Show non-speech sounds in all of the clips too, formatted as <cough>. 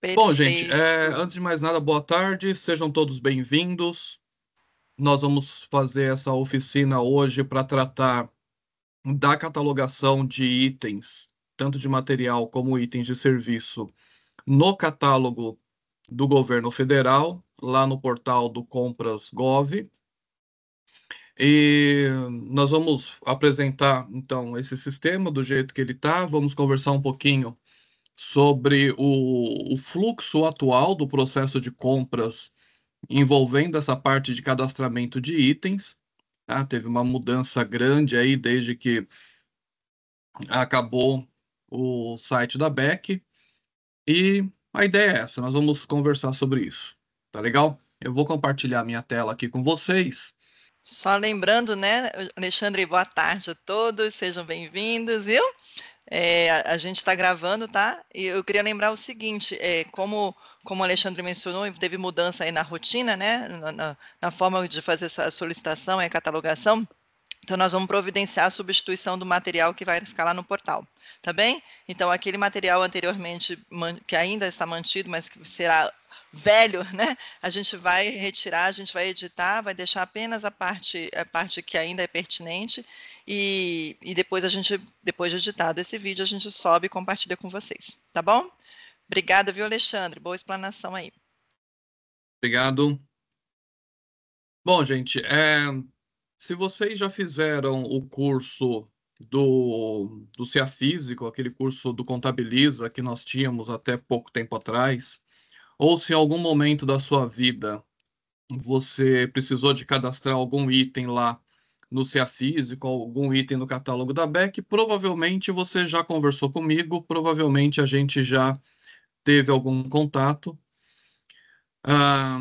Perfeito. Bom, gente, é, antes de mais nada, boa tarde, sejam todos bem-vindos. Nós vamos fazer essa oficina hoje para tratar da catalogação de itens, tanto de material como itens de serviço, no catálogo do governo federal, lá no portal do Compras.gov. E nós vamos apresentar, então, esse sistema do jeito que ele está, vamos conversar um pouquinho sobre o, o fluxo atual do processo de compras envolvendo essa parte de cadastramento de itens. Tá? Teve uma mudança grande aí desde que acabou o site da Beck. E a ideia é essa, nós vamos conversar sobre isso. Tá legal? Eu vou compartilhar minha tela aqui com vocês. Só lembrando, né, Alexandre, boa tarde a todos, sejam bem-vindos, viu? É, a, a, gente está gravando, tá? E eu queria lembrar o seguinte: é, como, como o Alexandre mencionou, teve mudança aí na rotina, né? Na, na, na forma de fazer essa solicitação e catalogação. Então, nós vamos providenciar a substituição do material que vai ficar lá no portal, tá bem? Então, aquele material anteriormente, que ainda está mantido, mas que será velho, né? A gente vai retirar, a gente vai editar, vai deixar apenas a parte, a parte que ainda é pertinente e, e depois a gente, depois de editado esse vídeo, a gente sobe e compartilha com vocês, tá bom? Obrigada, viu, Alexandre? Boa explanação aí. Obrigado. Bom, gente, é, se vocês já fizeram o curso do, do CEA Físico, aquele curso do Contabiliza que nós tínhamos até pouco tempo atrás, ou se em algum momento da sua vida você precisou de cadastrar algum item lá no CIA Físico, algum item no catálogo da Beck, provavelmente você já conversou comigo, provavelmente a gente já teve algum contato. Ah,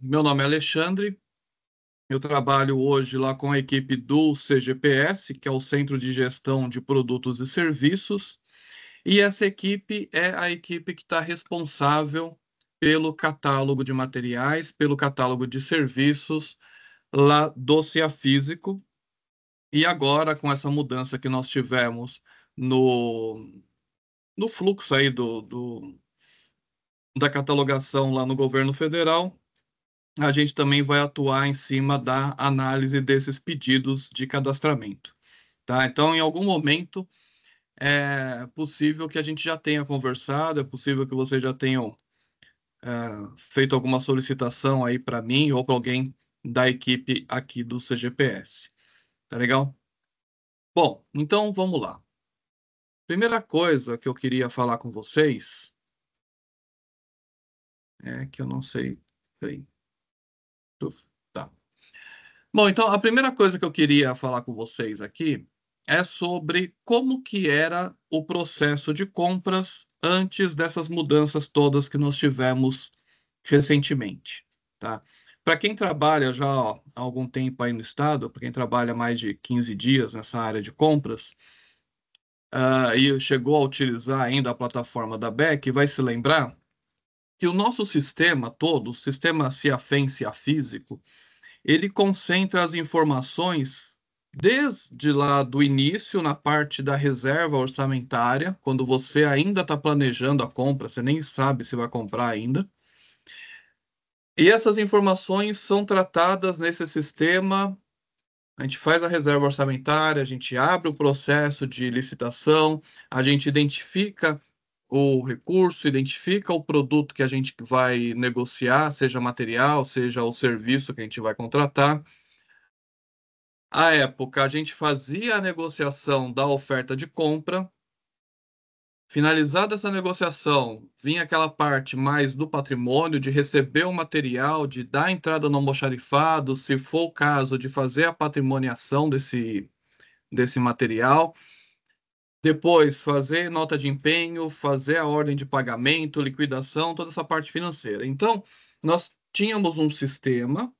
meu nome é Alexandre, eu trabalho hoje lá com a equipe do CGPS, que é o Centro de Gestão de Produtos e Serviços, e essa equipe é a equipe que está responsável pelo catálogo de materiais, pelo catálogo de serviços lá do CIA Físico. E agora, com essa mudança que nós tivemos no, no fluxo aí do, do, da catalogação lá no governo federal, a gente também vai atuar em cima da análise desses pedidos de cadastramento. Tá? Então, em algum momento, é possível que a gente já tenha conversado, é possível que vocês já tenham uh, feito alguma solicitação aí para mim ou para alguém da equipe aqui do CGPS. Tá legal? Bom, então vamos lá. Primeira coisa que eu queria falar com vocês é que eu não sei. Peraí. Tá. Bom, então a primeira coisa que eu queria falar com vocês aqui é sobre como que era o processo de compras antes dessas mudanças todas que nós tivemos recentemente, tá? Para quem trabalha já ó, há algum tempo aí no estado, para quem trabalha mais de 15 dias nessa área de compras uh, e chegou a utilizar ainda a plataforma da BEC, vai se lembrar que o nosso sistema todo, o sistema CIAFEM, CIAFísico, ele concentra as informações desde lá do início, na parte da reserva orçamentária, quando você ainda está planejando a compra, você nem sabe se vai comprar ainda. E essas informações são tratadas nesse sistema. A gente faz a reserva orçamentária, a gente abre o processo de licitação, a gente identifica o recurso, identifica o produto que a gente vai negociar, seja material, seja o serviço que a gente vai contratar à época, a gente fazia a negociação da oferta de compra. Finalizada essa negociação, vinha aquela parte mais do patrimônio, de receber o material, de dar entrada no almoxarifado, se for o caso, de fazer a patrimoniação desse, desse material. Depois, fazer nota de empenho, fazer a ordem de pagamento, liquidação, toda essa parte financeira. Então, nós tínhamos um sistema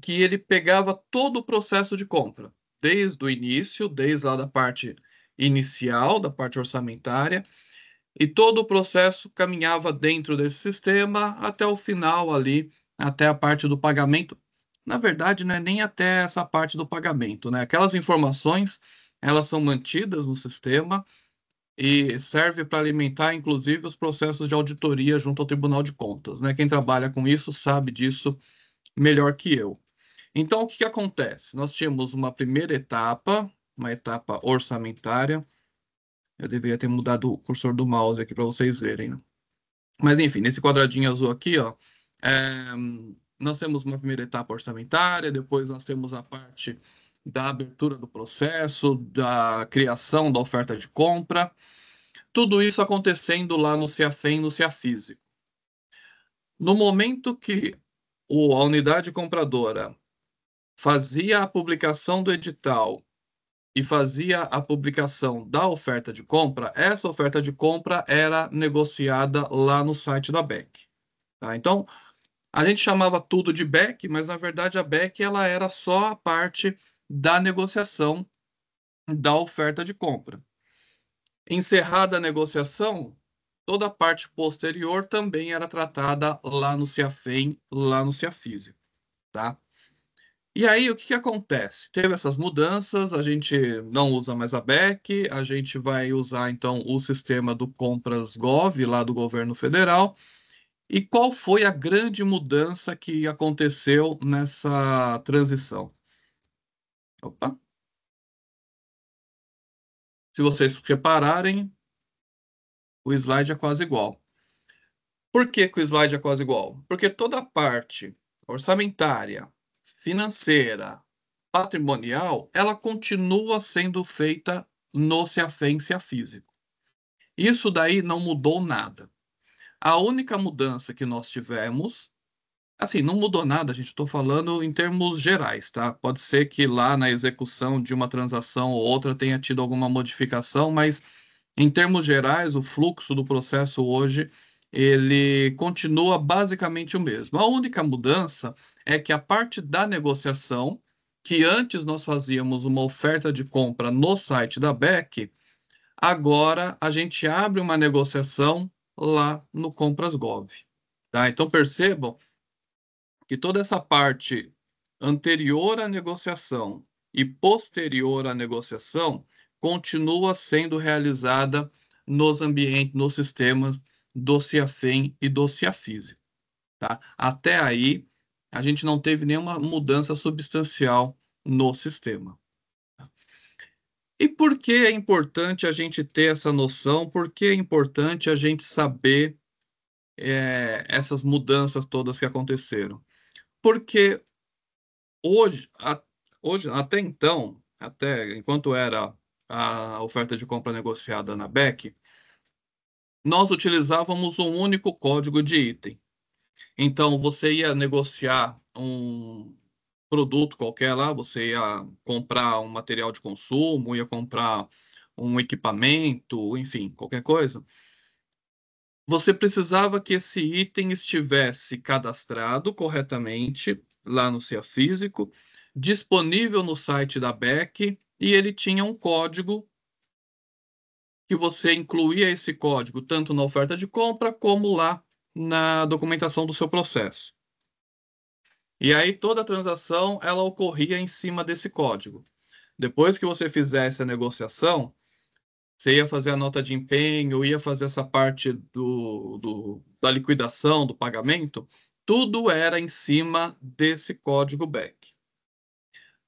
que ele pegava todo o processo de compra, desde o início, desde lá da parte inicial, da parte orçamentária, e todo o processo caminhava dentro desse sistema até o final ali, até a parte do pagamento. Na verdade, né, nem até essa parte do pagamento, né? Aquelas informações, elas são mantidas no sistema e serve para alimentar, inclusive, os processos de auditoria junto ao Tribunal de Contas, né? Quem trabalha com isso sabe disso melhor que eu. Então, o que, que acontece? Nós tínhamos uma primeira etapa, uma etapa orçamentária. Eu deveria ter mudado o cursor do mouse aqui para vocês verem. Né? Mas, enfim, nesse quadradinho azul aqui, ó, é, nós temos uma primeira etapa orçamentária, depois nós temos a parte da abertura do processo, da criação da oferta de compra, tudo isso acontecendo lá no CEAFEM, no CEAFísico. No momento que a unidade compradora fazia a publicação do edital e fazia a publicação da oferta de compra, essa oferta de compra era negociada lá no site da BEC. Tá? Então, a gente chamava tudo de BEC, mas na verdade a BEC ela era só a parte da negociação da oferta de compra. Encerrada a negociação, toda a parte posterior também era tratada lá no CIAFEM, lá no CIAFISE, tá? E aí, o que, que acontece? Teve essas mudanças, a gente não usa mais a BEC, a gente vai usar, então, o sistema do Compras Gov, lá do governo federal. E qual foi a grande mudança que aconteceu nessa transição? Opa! Se vocês repararem, o slide é quase igual. Por que, que o slide é quase igual? Porque toda a parte orçamentária, financeira, patrimonial, ela continua sendo feita no CEAFEM em físico. Isso daí não mudou nada. A única mudança que nós tivemos, assim, não mudou nada, a gente estou falando em termos gerais, tá? Pode ser que lá na execução de uma transação ou outra tenha tido alguma modificação, mas em termos gerais, o fluxo do processo hoje ele continua basicamente o mesmo. A única mudança é que a parte da negociação, que antes nós fazíamos uma oferta de compra no site da BEC, agora a gente abre uma negociação lá no Compras.gov. Tá? Então percebam que toda essa parte anterior à negociação e posterior à negociação continua sendo realizada nos ambientes, nos sistemas do CIAFEM e do CIAFISE. Tá? Até aí, a gente não teve nenhuma mudança substancial no sistema. E por que é importante a gente ter essa noção? Por que é importante a gente saber é, essas mudanças todas que aconteceram? Porque hoje, a, hoje, até então, até enquanto era a oferta de compra negociada na BEC, nós utilizávamos um único código de item. Então, você ia negociar um produto qualquer lá, você ia comprar um material de consumo, ia comprar um equipamento, enfim, qualquer coisa. Você precisava que esse item estivesse cadastrado corretamente lá no CIA Físico, disponível no site da BEC, e ele tinha um código que você incluía esse código tanto na oferta de compra como lá na documentação do seu processo. E aí toda transação ela ocorria em cima desse código. Depois que você fizesse a negociação, você ia fazer a nota de empenho, ia fazer essa parte do, do, da liquidação, do pagamento, tudo era em cima desse código back.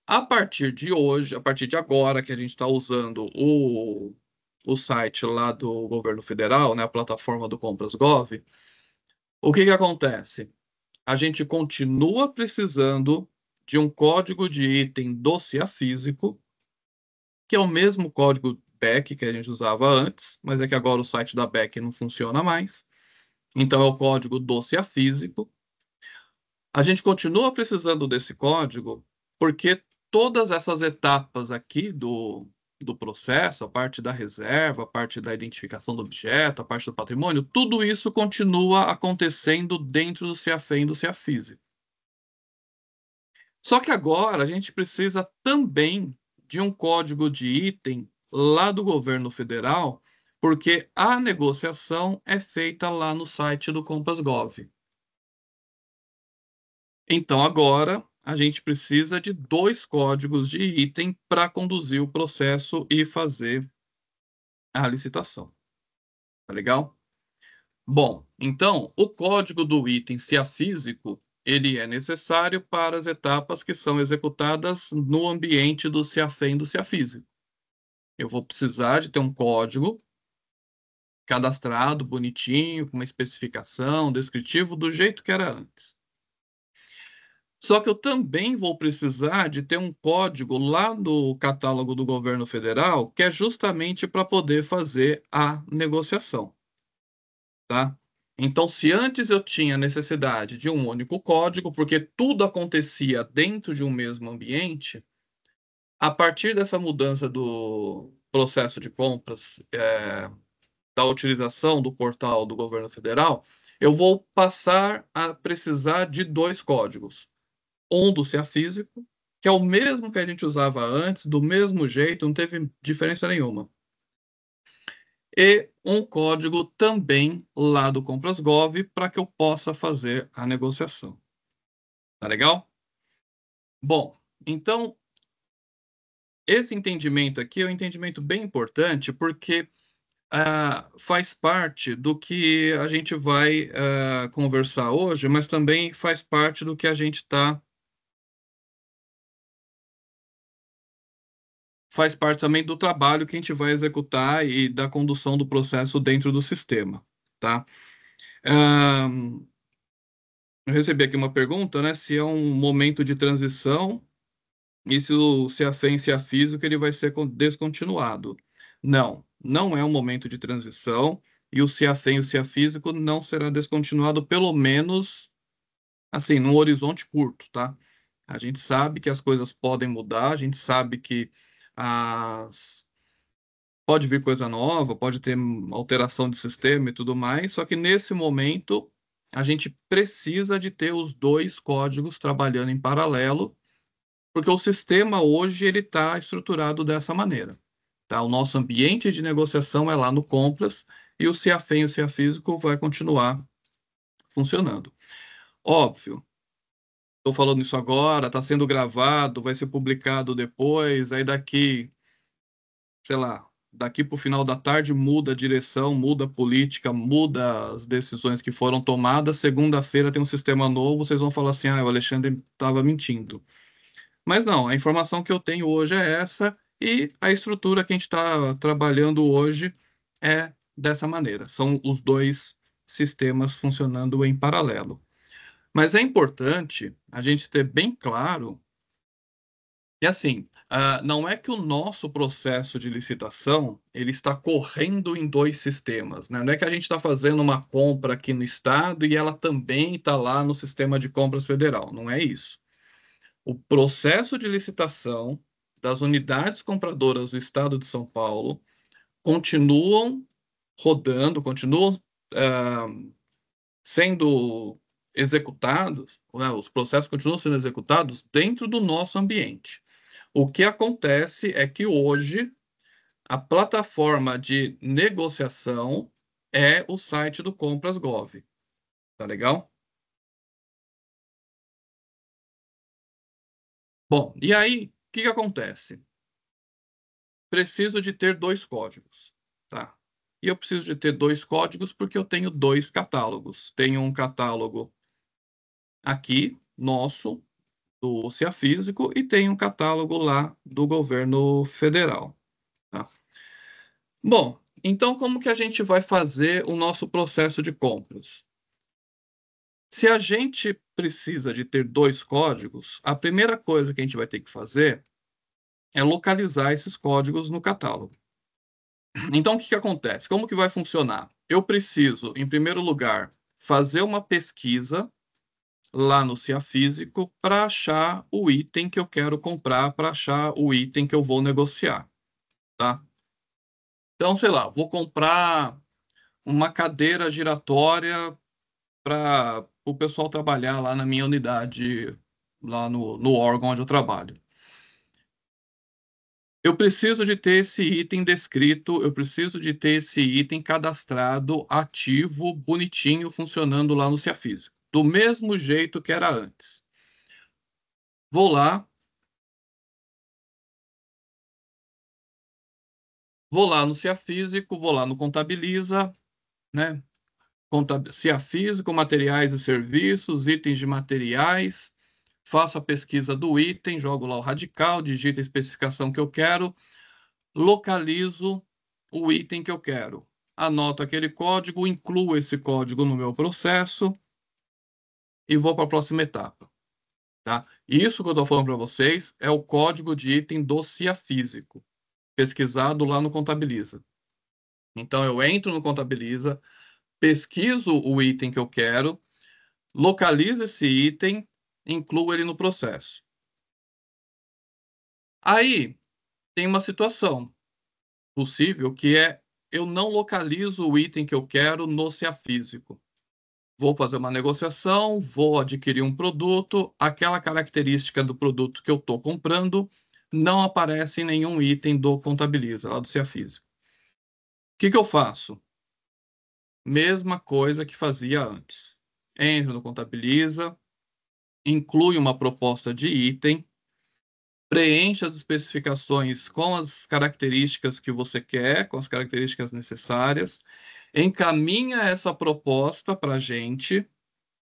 A partir de hoje, a partir de agora que a gente está usando o o site lá do governo federal, né, a plataforma do Compras.gov, o que, que acontece? A gente continua precisando de um código de item do CIA físico, que é o mesmo código BEC que a gente usava antes, mas é que agora o site da BEC não funciona mais. Então, é o código do CIA físico. A gente continua precisando desse código porque todas essas etapas aqui do, do processo, a parte da reserva, a parte da identificação do objeto, a parte do patrimônio, tudo isso continua acontecendo dentro do CEAFEM e do CEAFISE. Só que agora a gente precisa também de um código de item lá do governo federal, porque a negociação é feita lá no site do Compass.gov. Então agora a gente precisa de dois códigos de item para conduzir o processo e fazer a licitação. Tá legal? Bom, então, o código do item, Cia é físico, ele é necessário para as etapas que são executadas no ambiente do CIAFEM e do Físico. Eu vou precisar de ter um código cadastrado, bonitinho, com uma especificação, descritivo, do jeito que era antes. Só que eu também vou precisar de ter um código lá no catálogo do governo federal, que é justamente para poder fazer a negociação. Tá? Então, se antes eu tinha necessidade de um único código, porque tudo acontecia dentro de um mesmo ambiente, a partir dessa mudança do processo de compras, é, da utilização do portal do governo federal, eu vou passar a precisar de dois códigos ou do CA físico, que é o mesmo que a gente usava antes, do mesmo jeito, não teve diferença nenhuma. E um código também lá do Comprasgov para que eu possa fazer a negociação. Tá legal? Bom, então esse entendimento aqui é um entendimento bem importante porque uh, faz parte do que a gente vai uh, conversar hoje, mas também faz parte do que a gente está faz parte também do trabalho que a gente vai executar e da condução do processo dentro do sistema, tá? Um, eu recebi aqui uma pergunta, né? Se é um momento de transição e se, o, se a FEM, se a é física, ele vai ser descontinuado. Não, não é um momento de transição e o CEAFEM é e o é CEAFísico não será descontinuado, pelo menos, assim, num horizonte curto, tá? A gente sabe que as coisas podem mudar, a gente sabe que as pode vir coisa nova, pode ter alteração de sistema e tudo mais, só que nesse momento a gente precisa de ter os dois códigos trabalhando em paralelo, porque o sistema hoje ele está estruturado dessa maneira. Tá? O nosso ambiente de negociação é lá no compras e o CIAFEM e o CEAFísico vai continuar funcionando. Óbvio, estou falando isso agora, está sendo gravado, vai ser publicado depois, aí daqui, sei lá, daqui para o final da tarde muda a direção, muda a política, muda as decisões que foram tomadas. Segunda-feira tem um sistema novo, vocês vão falar assim: ah, o Alexandre estava mentindo. Mas não, a informação que eu tenho hoje é essa e a estrutura que a gente está trabalhando hoje é dessa maneira. São os dois sistemas funcionando em paralelo. Mas é importante a gente ter bem claro que, assim, uh, não é que o nosso processo de licitação ele está correndo em dois sistemas. Né? Não é que a gente está fazendo uma compra aqui no Estado e ela também está lá no sistema de compras federal. Não é isso. O processo de licitação das unidades compradoras do Estado de São Paulo continuam rodando, continuam uh, sendo executados, né, os processos continuam sendo executados dentro do nosso ambiente. O que acontece é que hoje a plataforma de negociação é o site do Compras.gov. Tá legal? Bom, e aí, o que, que acontece? Preciso de ter dois códigos, tá? E eu preciso de ter dois códigos porque eu tenho dois catálogos. Tenho um catálogo aqui nosso do Cia Físico e tem um catálogo lá do governo federal. Tá? Bom, então como que a gente vai fazer o nosso processo de compras? Se a gente precisa de ter dois códigos, a primeira coisa que a gente vai ter que fazer é localizar esses códigos no catálogo. Então, o que, que acontece? Como que vai funcionar? Eu preciso, em primeiro lugar, fazer uma pesquisa lá no CIA Físico para achar o item que eu quero comprar, para achar o item que eu vou negociar, tá? Então, sei lá, vou comprar uma cadeira giratória para o pessoal trabalhar lá na minha unidade, lá no, no órgão onde eu trabalho. Eu preciso de ter esse item descrito, eu preciso de ter esse item cadastrado, ativo, bonitinho, funcionando lá no CIA Físico do mesmo jeito que era antes. Vou lá. Vou lá no CIA Físico, vou lá no Contabiliza, né? CIA Físico, materiais e serviços, itens de materiais, faço a pesquisa do item, jogo lá o radical, digito a especificação que eu quero, localizo o item que eu quero, anoto aquele código, incluo esse código no meu processo, e vou para a próxima etapa. Tá? Isso que eu estou falando para vocês é o código de item do CIA físico, pesquisado lá no Contabiliza. Então, eu entro no Contabiliza, pesquiso o item que eu quero, localizo esse item, incluo ele no processo. Aí, tem uma situação possível que é eu não localizo o item que eu quero no CIA físico vou fazer uma negociação, vou adquirir um produto, aquela característica do produto que eu estou comprando não aparece em nenhum item do Contabiliza, lá do CIA Físico. O que, que eu faço? Mesma coisa que fazia antes. Entro no Contabiliza, inclui uma proposta de item, preencha as especificações com as características que você quer, com as características necessárias, encaminha essa proposta para a gente,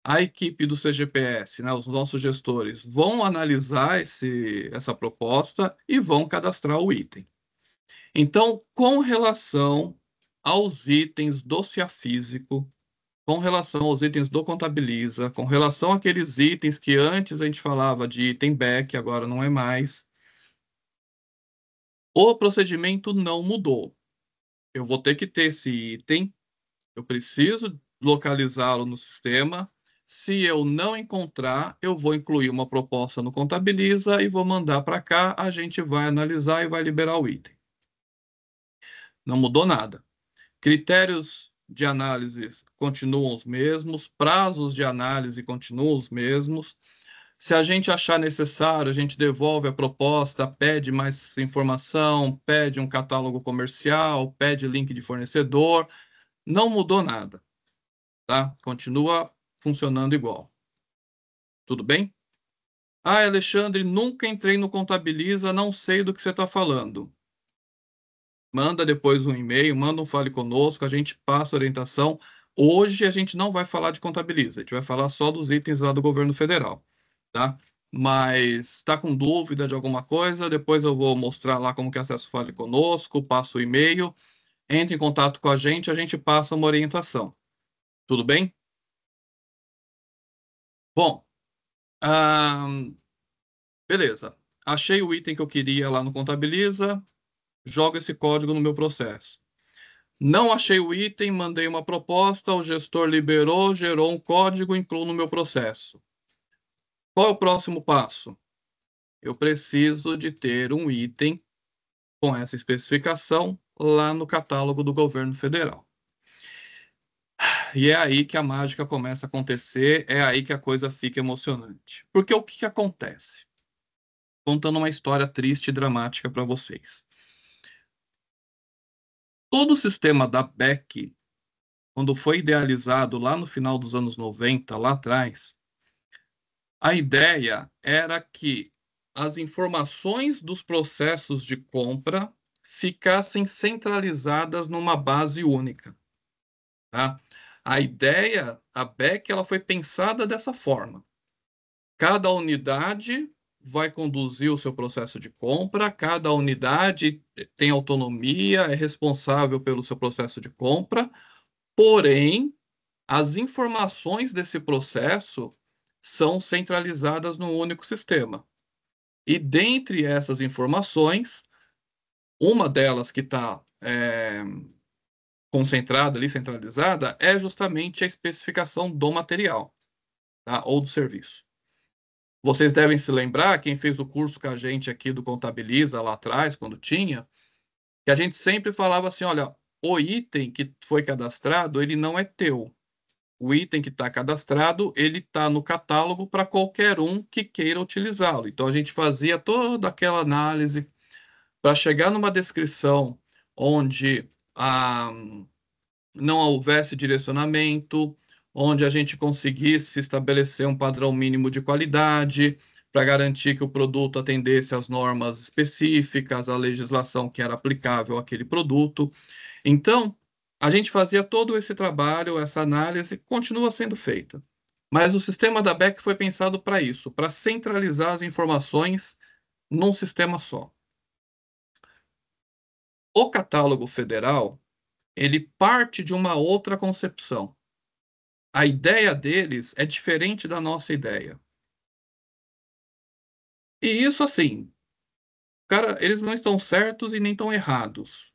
a equipe do CGPS, né, os nossos gestores, vão analisar esse, essa proposta e vão cadastrar o item. Então, com relação aos itens do CIA físico, com relação aos itens do Contabiliza, com relação àqueles itens que antes a gente falava de item back, agora não é mais. O procedimento não mudou. Eu vou ter que ter esse item, eu preciso localizá-lo no sistema. Se eu não encontrar, eu vou incluir uma proposta no Contabiliza e vou mandar para cá, a gente vai analisar e vai liberar o item. Não mudou nada. Critérios de análise continuam os mesmos, prazos de análise continuam os mesmos. Se a gente achar necessário, a gente devolve a proposta, pede mais informação, pede um catálogo comercial, pede link de fornecedor. Não mudou nada, tá? Continua funcionando igual. Tudo bem? Ah, Alexandre, nunca entrei no Contabiliza, não sei do que você está falando manda depois um e-mail, manda um fale conosco, a gente passa orientação. Hoje a gente não vai falar de contabiliza, a gente vai falar só dos itens lá do governo federal, tá? Mas está com dúvida de alguma coisa, depois eu vou mostrar lá como que é acesso fale conosco, passo o e-mail, entre em contato com a gente, a gente passa uma orientação. Tudo bem? Bom, ah, beleza. Achei o item que eu queria lá no Contabiliza, jogo esse código no meu processo. Não achei o item, mandei uma proposta, o gestor liberou, gerou um código, incluo no meu processo. Qual é o próximo passo? Eu preciso de ter um item com essa especificação lá no catálogo do governo federal. E é aí que a mágica começa a acontecer, é aí que a coisa fica emocionante. Porque o que, que acontece? Contando uma história triste e dramática para vocês todo o sistema da BEC, quando foi idealizado lá no final dos anos 90, lá atrás, a ideia era que as informações dos processos de compra ficassem centralizadas numa base única. Tá? A ideia, a BEC, ela foi pensada dessa forma. Cada unidade vai conduzir o seu processo de compra, cada unidade tem autonomia, é responsável pelo seu processo de compra, porém, as informações desse processo são centralizadas num único sistema. E dentre essas informações, uma delas que está é, concentrada ali, centralizada, é justamente a especificação do material tá? ou do serviço. Vocês devem se lembrar, quem fez o curso com a gente aqui do Contabiliza lá atrás, quando tinha, que a gente sempre falava assim, olha, o item que foi cadastrado, ele não é teu. O item que está cadastrado, ele está no catálogo para qualquer um que queira utilizá-lo. Então, a gente fazia toda aquela análise para chegar numa descrição onde ah, não houvesse direcionamento, onde a gente conseguisse estabelecer um padrão mínimo de qualidade para garantir que o produto atendesse às normas específicas, à legislação que era aplicável àquele produto. Então, a gente fazia todo esse trabalho, essa análise, continua sendo feita. Mas o sistema da BEC foi pensado para isso, para centralizar as informações num sistema só. O catálogo federal, ele parte de uma outra concepção a ideia deles é diferente da nossa ideia. E isso assim, cara, eles não estão certos e nem estão errados.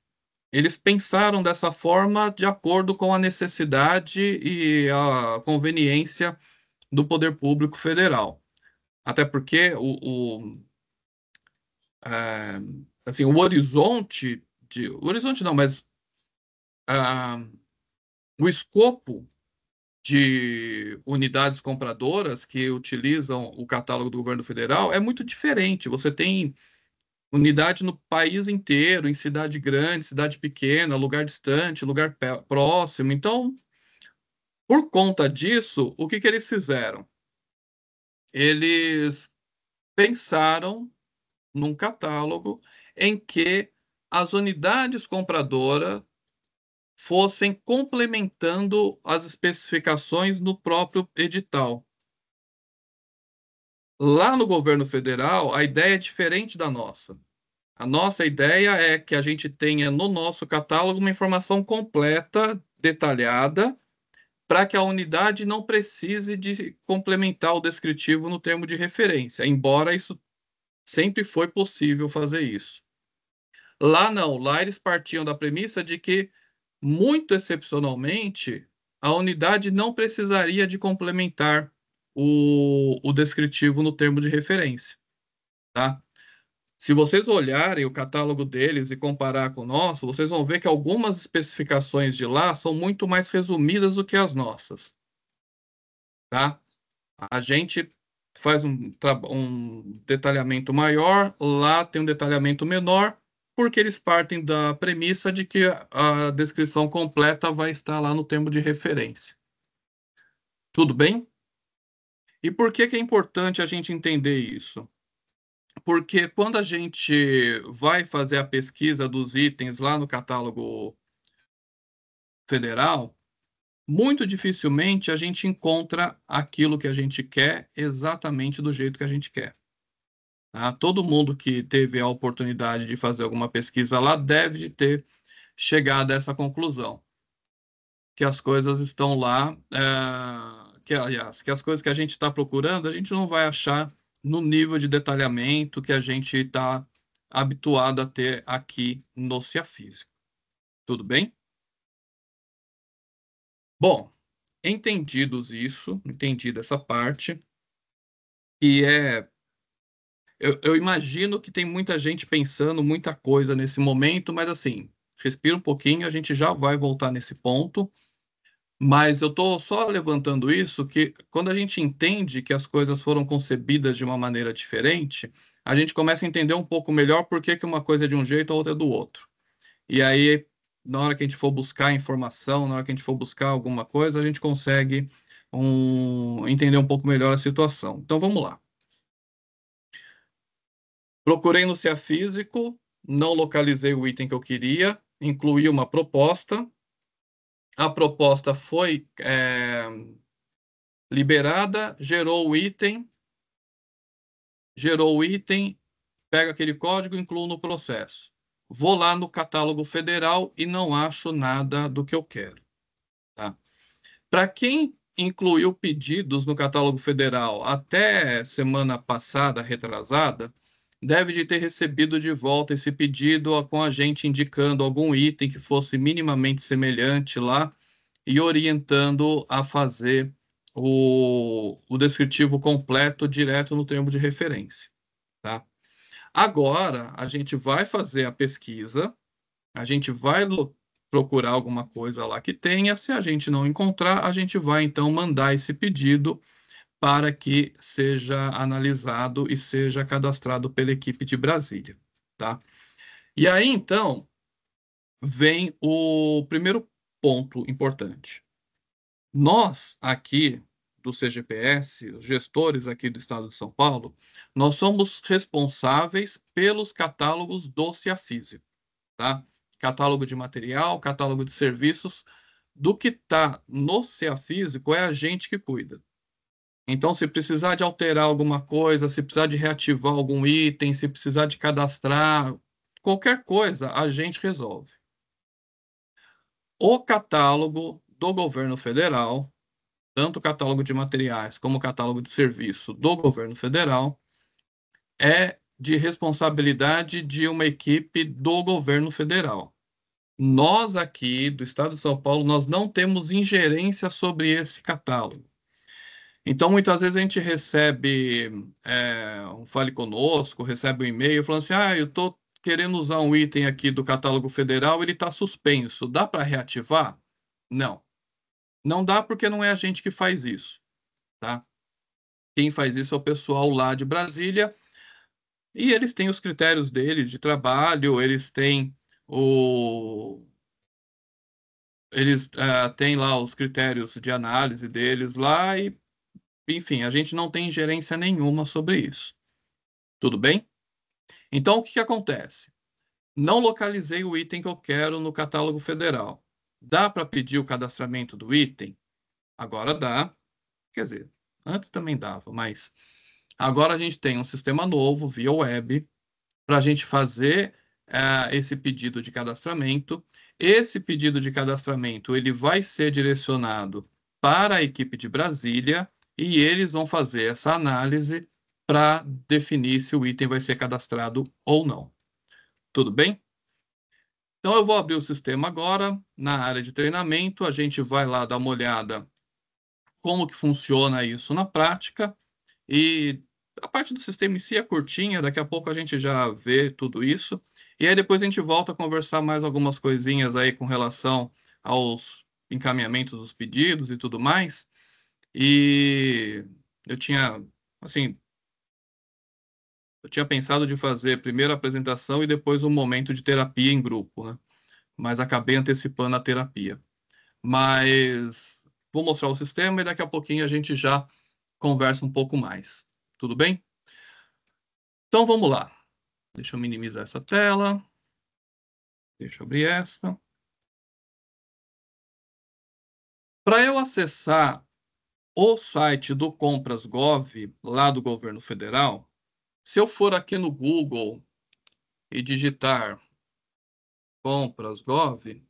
Eles pensaram dessa forma de acordo com a necessidade e a conveniência do poder público federal. Até porque o, o é, assim, o horizonte de, o horizonte não, mas é, o escopo de unidades compradoras que utilizam o catálogo do governo federal é muito diferente. Você tem unidade no país inteiro, em cidade grande, cidade pequena, lugar distante, lugar próximo. Então, por conta disso, o que, que eles fizeram? Eles pensaram num catálogo em que as unidades compradoras fossem complementando as especificações no próprio edital. Lá no governo federal, a ideia é diferente da nossa. A nossa ideia é que a gente tenha no nosso catálogo uma informação completa, detalhada, para que a unidade não precise de complementar o descritivo no termo de referência, embora isso sempre foi possível fazer isso. Lá não, lá eles partiam da premissa de que muito excepcionalmente, a unidade não precisaria de complementar o, o descritivo no termo de referência. Tá? Se vocês olharem o catálogo deles e comparar com o nosso, vocês vão ver que algumas especificações de lá são muito mais resumidas do que as nossas. Tá? A gente faz um, um detalhamento maior, lá tem um detalhamento menor, porque eles partem da premissa de que a descrição completa vai estar lá no termo de referência. Tudo bem? E por que, que é importante a gente entender isso? Porque quando a gente vai fazer a pesquisa dos itens lá no catálogo federal, muito dificilmente a gente encontra aquilo que a gente quer exatamente do jeito que a gente quer. Tá? Todo mundo que teve a oportunidade de fazer alguma pesquisa lá deve de ter chegado a essa conclusão. Que as coisas estão lá, é, que, aliás, que as coisas que a gente está procurando, a gente não vai achar no nível de detalhamento que a gente está habituado a ter aqui no CIA Físico. Tudo bem? Bom, entendidos isso, entendida essa parte, e é eu, eu imagino que tem muita gente pensando muita coisa nesse momento, mas assim, respira um pouquinho, a gente já vai voltar nesse ponto. Mas eu estou só levantando isso que quando a gente entende que as coisas foram concebidas de uma maneira diferente, a gente começa a entender um pouco melhor por que, que uma coisa é de um jeito, a outra é do outro. E aí, na hora que a gente for buscar informação, na hora que a gente for buscar alguma coisa, a gente consegue um, entender um pouco melhor a situação. Então vamos lá. Procurei no CEA Físico, não localizei o item que eu queria, incluí uma proposta. A proposta foi é, liberada, gerou o item, gerou o item, pega aquele código, incluo no processo. Vou lá no catálogo federal e não acho nada do que eu quero. Tá? Para quem incluiu pedidos no catálogo federal até semana passada, retrasada, deve de ter recebido de volta esse pedido com a gente indicando algum item que fosse minimamente semelhante lá e orientando a fazer o, o descritivo completo direto no termo de referência. Tá? Agora, a gente vai fazer a pesquisa, a gente vai procurar alguma coisa lá que tenha, se a gente não encontrar, a gente vai então mandar esse pedido para que seja analisado e seja cadastrado pela equipe de Brasília, tá? E aí, então, vem o primeiro ponto importante. Nós aqui do CGPS, os gestores aqui do Estado de São Paulo, nós somos responsáveis pelos catálogos do CIAFISE, tá? Catálogo de material, catálogo de serviços, do que está no CEA físico é a gente que cuida. Então, se precisar de alterar alguma coisa, se precisar de reativar algum item, se precisar de cadastrar, qualquer coisa, a gente resolve. O catálogo do governo federal, tanto o catálogo de materiais como o catálogo de serviço do governo federal, é de responsabilidade de uma equipe do governo federal. Nós aqui do estado de São Paulo, nós não temos ingerência sobre esse catálogo. Então, muitas vezes a gente recebe é, um Fale Conosco, recebe um e-mail falando assim: ah, eu estou querendo usar um item aqui do catálogo federal, ele está suspenso, dá para reativar? Não. Não dá porque não é a gente que faz isso, tá? Quem faz isso é o pessoal lá de Brasília e eles têm os critérios deles de trabalho, eles têm o, eles uh, têm lá os critérios de análise deles lá e enfim, a gente não tem ingerência nenhuma sobre isso. Tudo bem? Então, o que, que acontece? Não localizei o item que eu quero no catálogo federal. Dá para pedir o cadastramento do item? Agora dá. Quer dizer, antes também dava, mas agora a gente tem um sistema novo via web para a gente fazer uh, esse pedido de cadastramento. Esse pedido de cadastramento ele vai ser direcionado para a equipe de Brasília e eles vão fazer essa análise para definir se o item vai ser cadastrado ou não. Tudo bem? Então, eu vou abrir o sistema agora. Na área de treinamento, a gente vai lá dar uma olhada como que funciona isso na prática. E a parte do sistema em si é curtinha, daqui a pouco a gente já vê tudo isso. E aí depois a gente volta a conversar mais algumas coisinhas aí com relação aos encaminhamentos dos pedidos e tudo mais. E eu tinha, assim, eu tinha pensado de fazer primeiro a apresentação e depois um momento de terapia em grupo, né? Mas acabei antecipando a terapia. Mas vou mostrar o sistema e daqui a pouquinho a gente já conversa um pouco mais. Tudo bem? Então vamos lá. Deixa eu minimizar essa tela. Deixa eu abrir esta. Para eu acessar o site do Compras.gov, lá do governo federal, se eu for aqui no Google e digitar Compras.gov,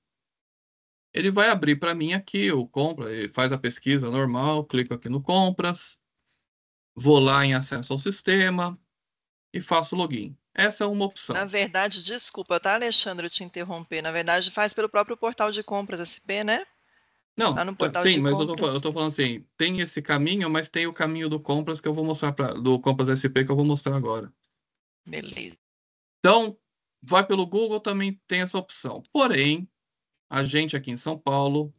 ele vai abrir para mim aqui o compra, ele faz a pesquisa normal, clico aqui no compras, vou lá em acesso ao sistema e faço login. Essa é uma opção. Na verdade, desculpa, tá, Alexandre, eu te interromper. Na verdade, faz pelo próprio portal de compras SP, né? Não, tá no portal sim, mas eu estou eu tô, falando assim, tem esse caminho, mas tem o caminho do Compras que eu vou mostrar para do Compras SP que eu vou mostrar agora. Beleza. Então, vai pelo Google também tem essa opção. Porém, a gente aqui em São Paulo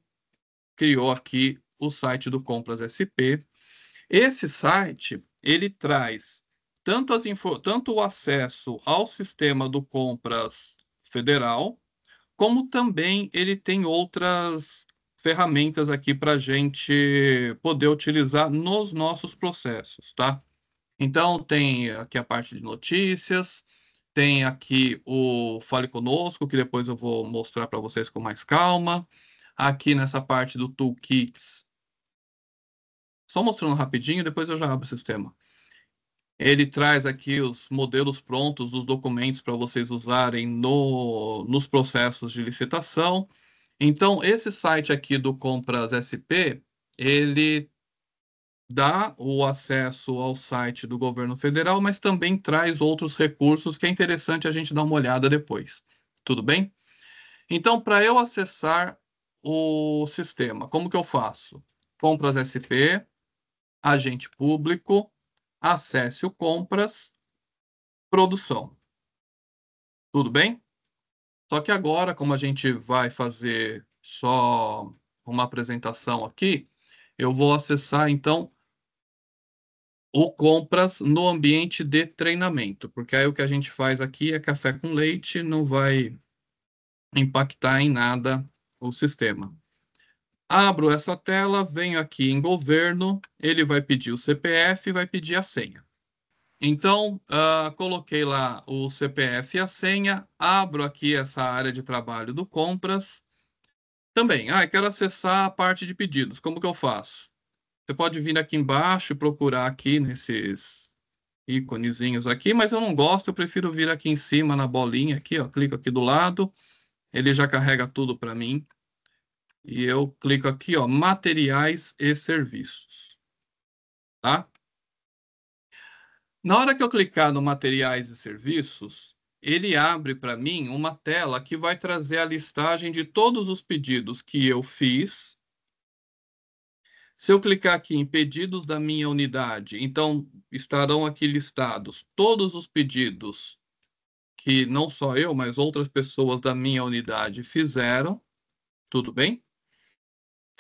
criou aqui o site do Compras SP. Esse site, ele traz tanto, as info, tanto o acesso ao sistema do Compras Federal, como também ele tem outras ferramentas aqui para a gente poder utilizar nos nossos processos, tá? Então, tem aqui a parte de notícias, tem aqui o Fale Conosco, que depois eu vou mostrar para vocês com mais calma. Aqui nessa parte do Toolkits, só mostrando rapidinho, depois eu já abro o sistema. Ele traz aqui os modelos prontos dos documentos para vocês usarem no, nos processos de licitação. Então, esse site aqui do Compras SP, ele dá o acesso ao site do governo federal, mas também traz outros recursos que é interessante a gente dar uma olhada depois. Tudo bem? Então, para eu acessar o sistema, como que eu faço? Compras SP, agente público, acesse o compras, produção. Tudo bem? Só que agora, como a gente vai fazer só uma apresentação aqui, eu vou acessar então o compras no ambiente de treinamento, porque aí o que a gente faz aqui é café com leite, não vai impactar em nada o sistema. Abro essa tela, venho aqui em governo, ele vai pedir o CPF, vai pedir a senha. Então, uh, coloquei lá o CPF e a senha, abro aqui essa área de trabalho do compras. Também, ah, quero acessar a parte de pedidos, como que eu faço? Você pode vir aqui embaixo e procurar aqui nesses íconezinhos aqui, mas eu não gosto, eu prefiro vir aqui em cima na bolinha aqui, ó, clico aqui do lado, ele já carrega tudo para mim. E eu clico aqui, ó, materiais e serviços. Tá? Na hora que eu clicar no materiais e serviços, ele abre para mim uma tela que vai trazer a listagem de todos os pedidos que eu fiz. Se eu clicar aqui em pedidos da minha unidade, então estarão aqui listados todos os pedidos que não só eu, mas outras pessoas da minha unidade fizeram. Tudo bem?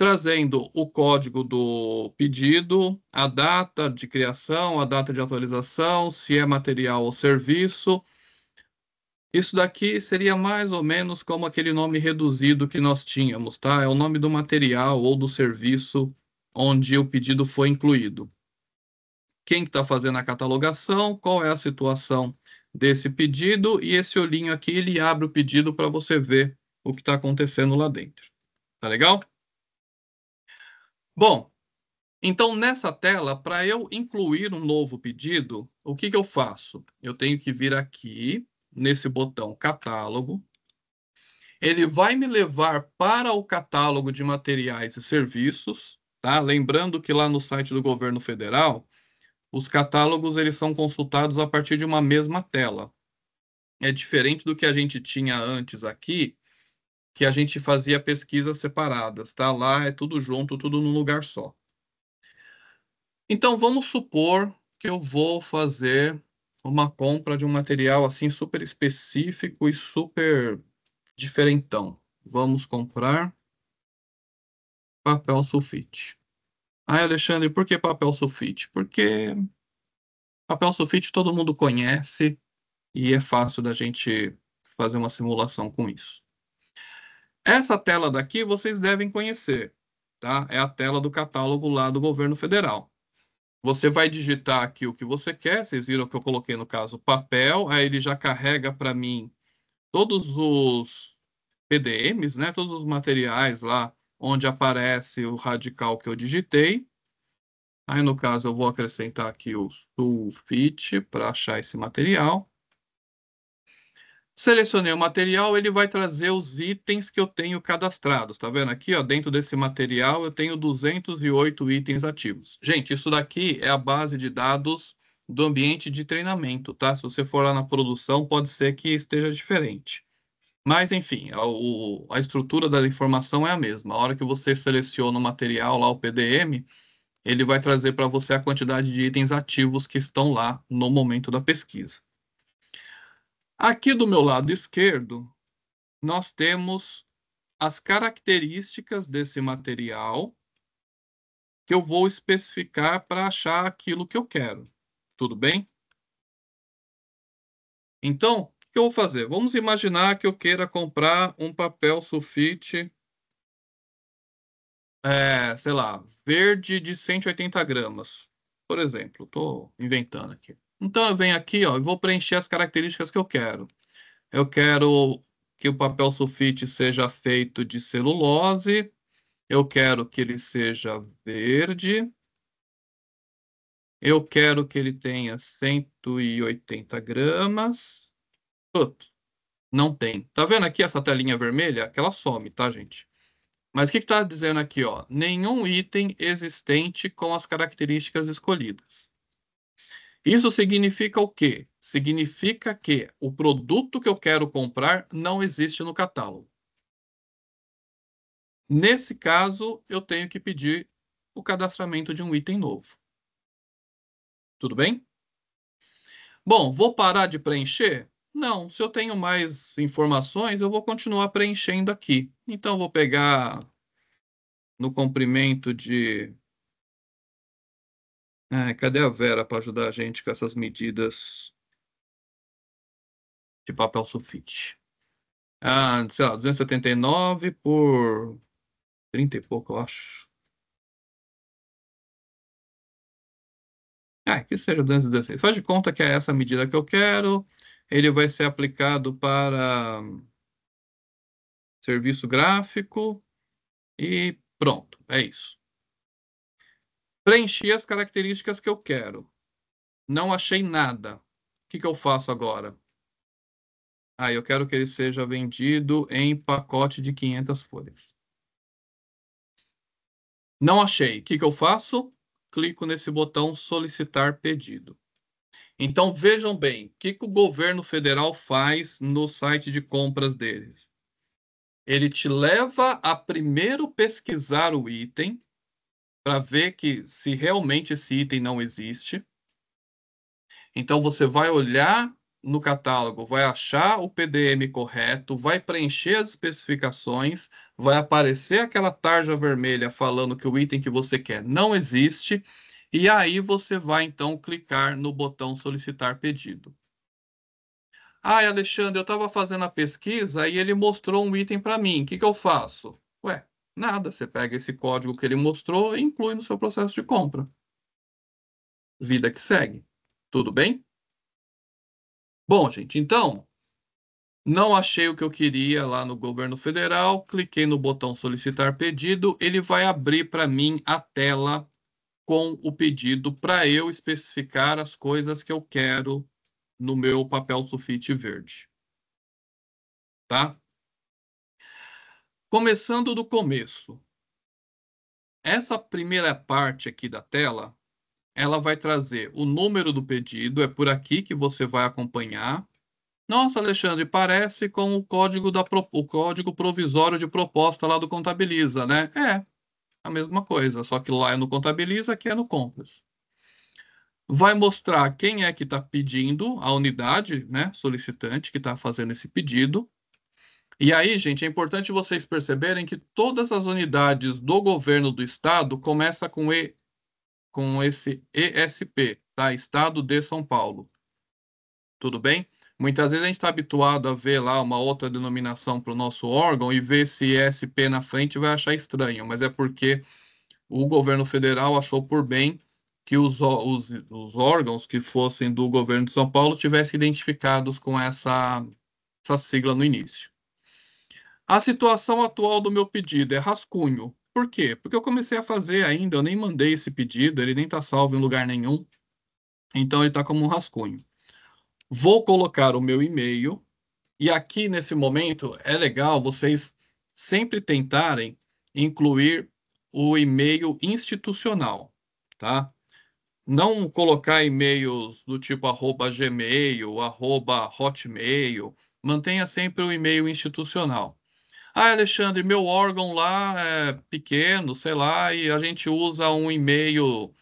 trazendo o código do pedido, a data de criação, a data de atualização, se é material ou serviço. Isso daqui seria mais ou menos como aquele nome reduzido que nós tínhamos, tá? É o nome do material ou do serviço onde o pedido foi incluído. Quem está fazendo a catalogação, qual é a situação desse pedido e esse olhinho aqui ele abre o pedido para você ver o que está acontecendo lá dentro. Tá legal? Bom, então nessa tela, para eu incluir um novo pedido, o que, que eu faço? Eu tenho que vir aqui nesse botão catálogo. Ele vai me levar para o catálogo de materiais e serviços, tá? Lembrando que lá no site do governo federal, os catálogos eles são consultados a partir de uma mesma tela. É diferente do que a gente tinha antes aqui, que a gente fazia pesquisas separadas, tá? Lá é tudo junto, tudo num lugar só. Então, vamos supor que eu vou fazer uma compra de um material assim super específico e super diferentão. Vamos comprar papel sulfite. Ah, Alexandre, por que papel sulfite? Porque papel sulfite todo mundo conhece e é fácil da gente fazer uma simulação com isso. Essa tela daqui vocês devem conhecer, tá? É a tela do catálogo lá do governo federal. Você vai digitar aqui o que você quer, vocês viram que eu coloquei no caso papel, aí ele já carrega para mim todos os PDMs, né? Todos os materiais lá onde aparece o radical que eu digitei. Aí, no caso, eu vou acrescentar aqui o sulfite para achar esse material. Selecionei o material, ele vai trazer os itens que eu tenho cadastrados. Tá vendo aqui, ó, dentro desse material eu tenho 208 itens ativos. Gente, isso daqui é a base de dados do ambiente de treinamento, tá? Se você for lá na produção, pode ser que esteja diferente. Mas, enfim, a, o, a estrutura da informação é a mesma. A hora que você seleciona o material lá, o PDM, ele vai trazer para você a quantidade de itens ativos que estão lá no momento da pesquisa. Aqui do meu lado esquerdo, nós temos as características desse material que eu vou especificar para achar aquilo que eu quero. Tudo bem? Então, o que eu vou fazer? Vamos imaginar que eu queira comprar um papel sulfite, é, sei lá, verde de 180 gramas, por exemplo. Estou inventando aqui. Então eu venho aqui ó, e vou preencher as características que eu quero. Eu quero que o papel sulfite seja feito de celulose, eu quero que ele seja verde, eu quero que ele tenha 180 gramas. Putz, não tem. Tá vendo aqui essa telinha vermelha? Que ela some, tá, gente? Mas o que está dizendo aqui? Ó? Nenhum item existente com as características escolhidas. Isso significa o quê? Significa que o produto que eu quero comprar não existe no catálogo. Nesse caso, eu tenho que pedir o cadastramento de um item novo. Tudo bem? Bom, vou parar de preencher? Não, se eu tenho mais informações, eu vou continuar preenchendo aqui. Então, vou pegar no comprimento de é, cadê a Vera para ajudar a gente com essas medidas de papel sulfite? Ah, sei lá, 279 por 30 e pouco, eu acho. Ah, que seja 216. Faz de conta que é essa medida que eu quero. Ele vai ser aplicado para serviço gráfico e pronto, é isso. Preenchi as características que eu quero. Não achei nada. O que, que eu faço agora? Ah, eu quero que ele seja vendido em pacote de 500 folhas. Não achei. O que, que eu faço? Clico nesse botão solicitar pedido. Então, vejam bem, o que, que o governo federal faz no site de compras deles? Ele te leva a primeiro pesquisar o item para ver que se realmente esse item não existe. Então você vai olhar no catálogo, vai achar o PDM correto, vai preencher as especificações, vai aparecer aquela tarja vermelha falando que o item que você quer não existe, e aí você vai então clicar no botão solicitar pedido. Ah, Alexandre, eu estava fazendo a pesquisa e ele mostrou um item para mim. O que, que eu faço? Ué, Nada, você pega esse código que ele mostrou e inclui no seu processo de compra. Vida que segue. Tudo bem? Bom, gente, então, não achei o que eu queria lá no governo federal, cliquei no botão solicitar pedido, ele vai abrir para mim a tela com o pedido para eu especificar as coisas que eu quero no meu papel sulfite verde. Tá? Começando do começo. Essa primeira parte aqui da tela, ela vai trazer o número do pedido, é por aqui que você vai acompanhar. Nossa, Alexandre, parece com o código, da, o código provisório de proposta lá do Contabiliza, né? É, a mesma coisa, só que lá é no Contabiliza, aqui é no Compras. Vai mostrar quem é que está pedindo a unidade, né, solicitante que está fazendo esse pedido. E aí, gente, é importante vocês perceberem que todas as unidades do governo do estado começa com e com esse ESP, tá? Estado de São Paulo. Tudo bem? Muitas vezes a gente está habituado a ver lá uma outra denominação para o nosso órgão e ver se ESP na frente vai achar estranho, mas é porque o governo federal achou por bem que os, os, os órgãos que fossem do governo de São Paulo tivessem identificados com essa, essa sigla no início. A situação atual do meu pedido é rascunho. Por quê? Porque eu comecei a fazer ainda, eu nem mandei esse pedido, ele nem está salvo em lugar nenhum. Então ele está como um rascunho. Vou colocar o meu e-mail e aqui nesse momento é legal vocês sempre tentarem incluir o e-mail institucional, tá? Não colocar e-mails do tipo arroba gmail, arroba hotmail, mantenha sempre o e-mail institucional. Ah, Alexandre, meu órgão lá é pequeno, sei lá, e a gente usa um e-mail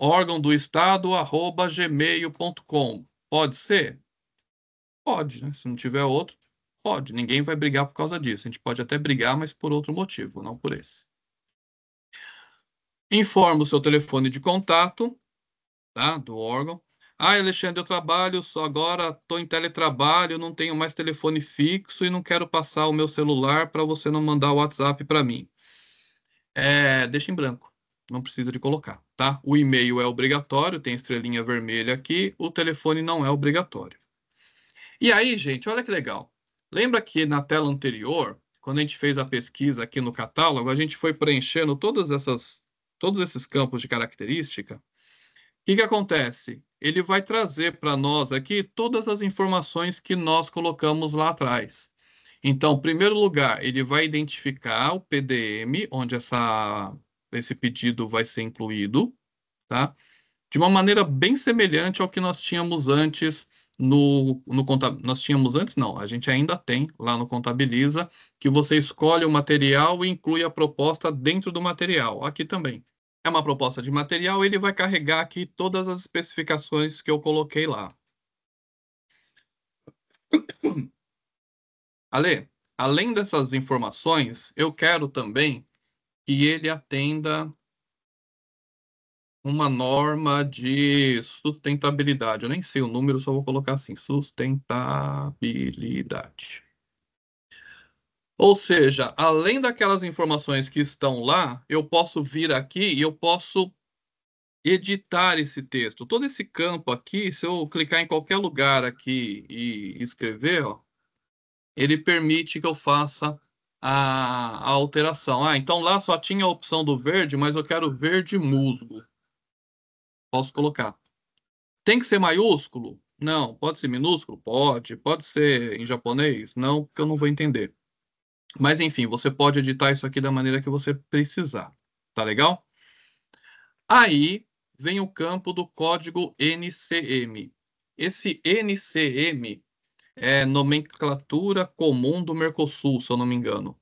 órgão do Estado arroba gmail.com. Pode ser? Pode, né? Se não tiver outro, pode. Ninguém vai brigar por causa disso. A gente pode até brigar, mas por outro motivo, não por esse. Informa o seu telefone de contato, tá? Do órgão. Ah, Alexandre, eu trabalho só agora, estou em teletrabalho, não tenho mais telefone fixo e não quero passar o meu celular para você não mandar o WhatsApp para mim. É, deixa em branco, não precisa de colocar, tá? O e-mail é obrigatório, tem estrelinha vermelha aqui, o telefone não é obrigatório. E aí, gente, olha que legal. Lembra que na tela anterior, quando a gente fez a pesquisa aqui no catálogo, a gente foi preenchendo todas essas, todos esses campos de característica? que, que acontece? Ele vai trazer para nós aqui todas as informações que nós colocamos lá atrás. Então, em primeiro lugar, ele vai identificar o PDM, onde essa, esse pedido vai ser incluído, tá? de uma maneira bem semelhante ao que nós tínhamos antes no, no nós tínhamos antes não, a gente ainda tem lá no contabiliza que você escolhe o material e inclui a proposta dentro do material, aqui também, é uma proposta de material, ele vai carregar aqui todas as especificações que eu coloquei lá. <coughs> Ale, além dessas informações, eu quero também que ele atenda uma norma de sustentabilidade. Eu nem sei o número, só vou colocar assim, sustentabilidade. Ou seja, além daquelas informações que estão lá, eu posso vir aqui e eu posso editar esse texto. Todo esse campo aqui, se eu clicar em qualquer lugar aqui e escrever, ó, ele permite que eu faça a, a alteração. Ah, então lá só tinha a opção do verde, mas eu quero verde musgo. Posso colocar. Tem que ser maiúsculo? Não. Pode ser minúsculo? Pode. Pode ser em japonês? Não, porque eu não vou entender. Mas enfim, você pode editar isso aqui da maneira que você precisar, tá legal? Aí vem o campo do código NCM. Esse NCM é nomenclatura comum do Mercosul, se eu não me engano.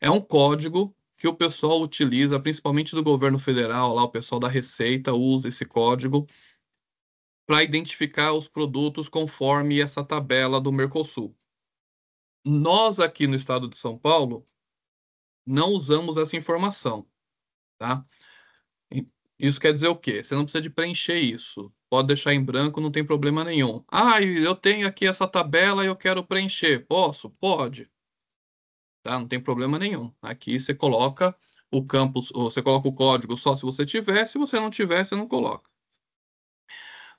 É um código que o pessoal utiliza, principalmente do governo federal, lá o pessoal da Receita usa esse código para identificar os produtos conforme essa tabela do Mercosul. Nós aqui no estado de São Paulo não usamos essa informação, tá? Isso quer dizer o quê? Você não precisa de preencher isso. Pode deixar em branco, não tem problema nenhum. Ah, eu tenho aqui essa tabela e eu quero preencher. Posso? Pode. Tá? Não tem problema nenhum. Aqui você coloca o campo, você coloca o código só se você tiver, se você não tiver, você não coloca.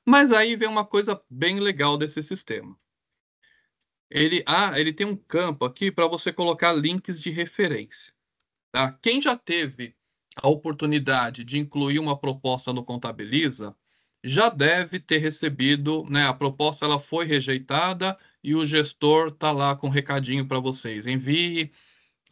Mas aí vem uma coisa bem legal desse sistema. Ele, ah, ele tem um campo aqui para você colocar links de referência. Tá? Quem já teve a oportunidade de incluir uma proposta no Contabiliza, já deve ter recebido, né? A proposta ela foi rejeitada e o gestor tá lá com um recadinho para vocês. Envie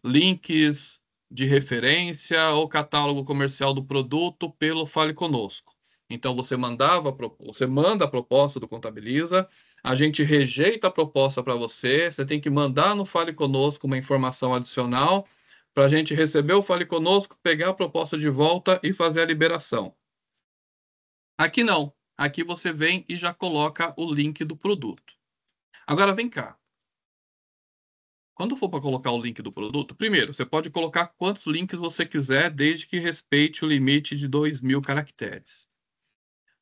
links de referência ou catálogo comercial do produto pelo Fale Conosco. Então você mandava, você manda a proposta do contabiliza, a gente rejeita a proposta para você, você tem que mandar no Fale Conosco uma informação adicional para a gente receber o Fale Conosco, pegar a proposta de volta e fazer a liberação. Aqui não. Aqui você vem e já coloca o link do produto. Agora vem cá. Quando for para colocar o link do produto, primeiro, você pode colocar quantos links você quiser, desde que respeite o limite de 2 mil caracteres.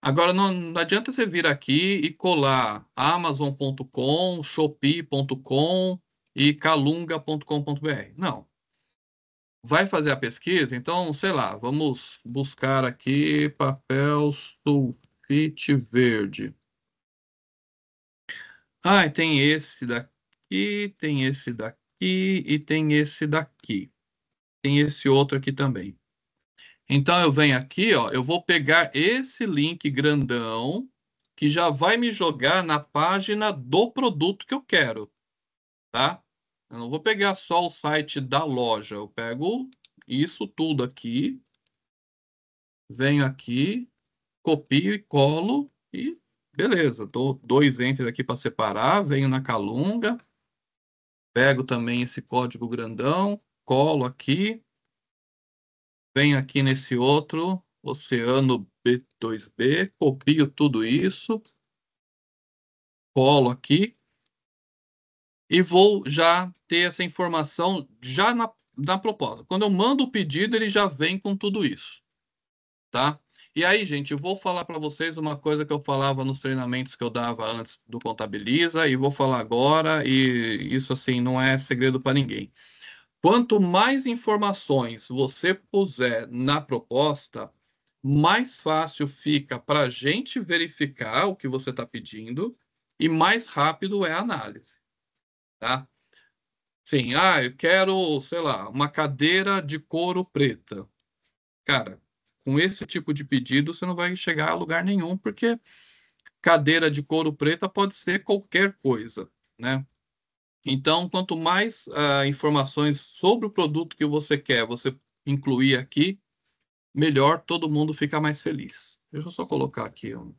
Agora, não, não adianta você vir aqui e colar Amazon.com, Shopee.com e calunga.com.br. Não. Vai fazer a pesquisa? Então, sei lá, vamos buscar aqui papel sulfite verde. Ah, tem esse daqui, tem esse daqui e tem esse daqui. Tem esse outro aqui também. Então eu venho aqui, ó, eu vou pegar esse link grandão que já vai me jogar na página do produto que eu quero, tá? Eu não vou pegar só o site da loja, eu pego isso tudo aqui, venho aqui, copio e colo e beleza, dou dois enter aqui para separar, venho na Calunga, pego também esse código grandão, colo aqui, venho aqui nesse outro, oceano B2B, copio tudo isso, colo aqui, e vou já ter essa informação já na, na proposta. Quando eu mando o pedido, ele já vem com tudo isso, tá? E aí, gente, eu vou falar para vocês uma coisa que eu falava nos treinamentos que eu dava antes do Contabiliza e vou falar agora, e isso, assim, não é segredo para ninguém. Quanto mais informações você puser na proposta, mais fácil fica para a gente verificar o que você está pedindo e mais rápido é a análise. Tá? Sim, ah, eu quero, sei lá, uma cadeira de couro preta. Cara, com esse tipo de pedido você não vai chegar a lugar nenhum, porque cadeira de couro preta pode ser qualquer coisa, né? Então, quanto mais uh, informações sobre o produto que você quer você incluir aqui, melhor todo mundo fica mais feliz. Deixa eu só colocar aqui um,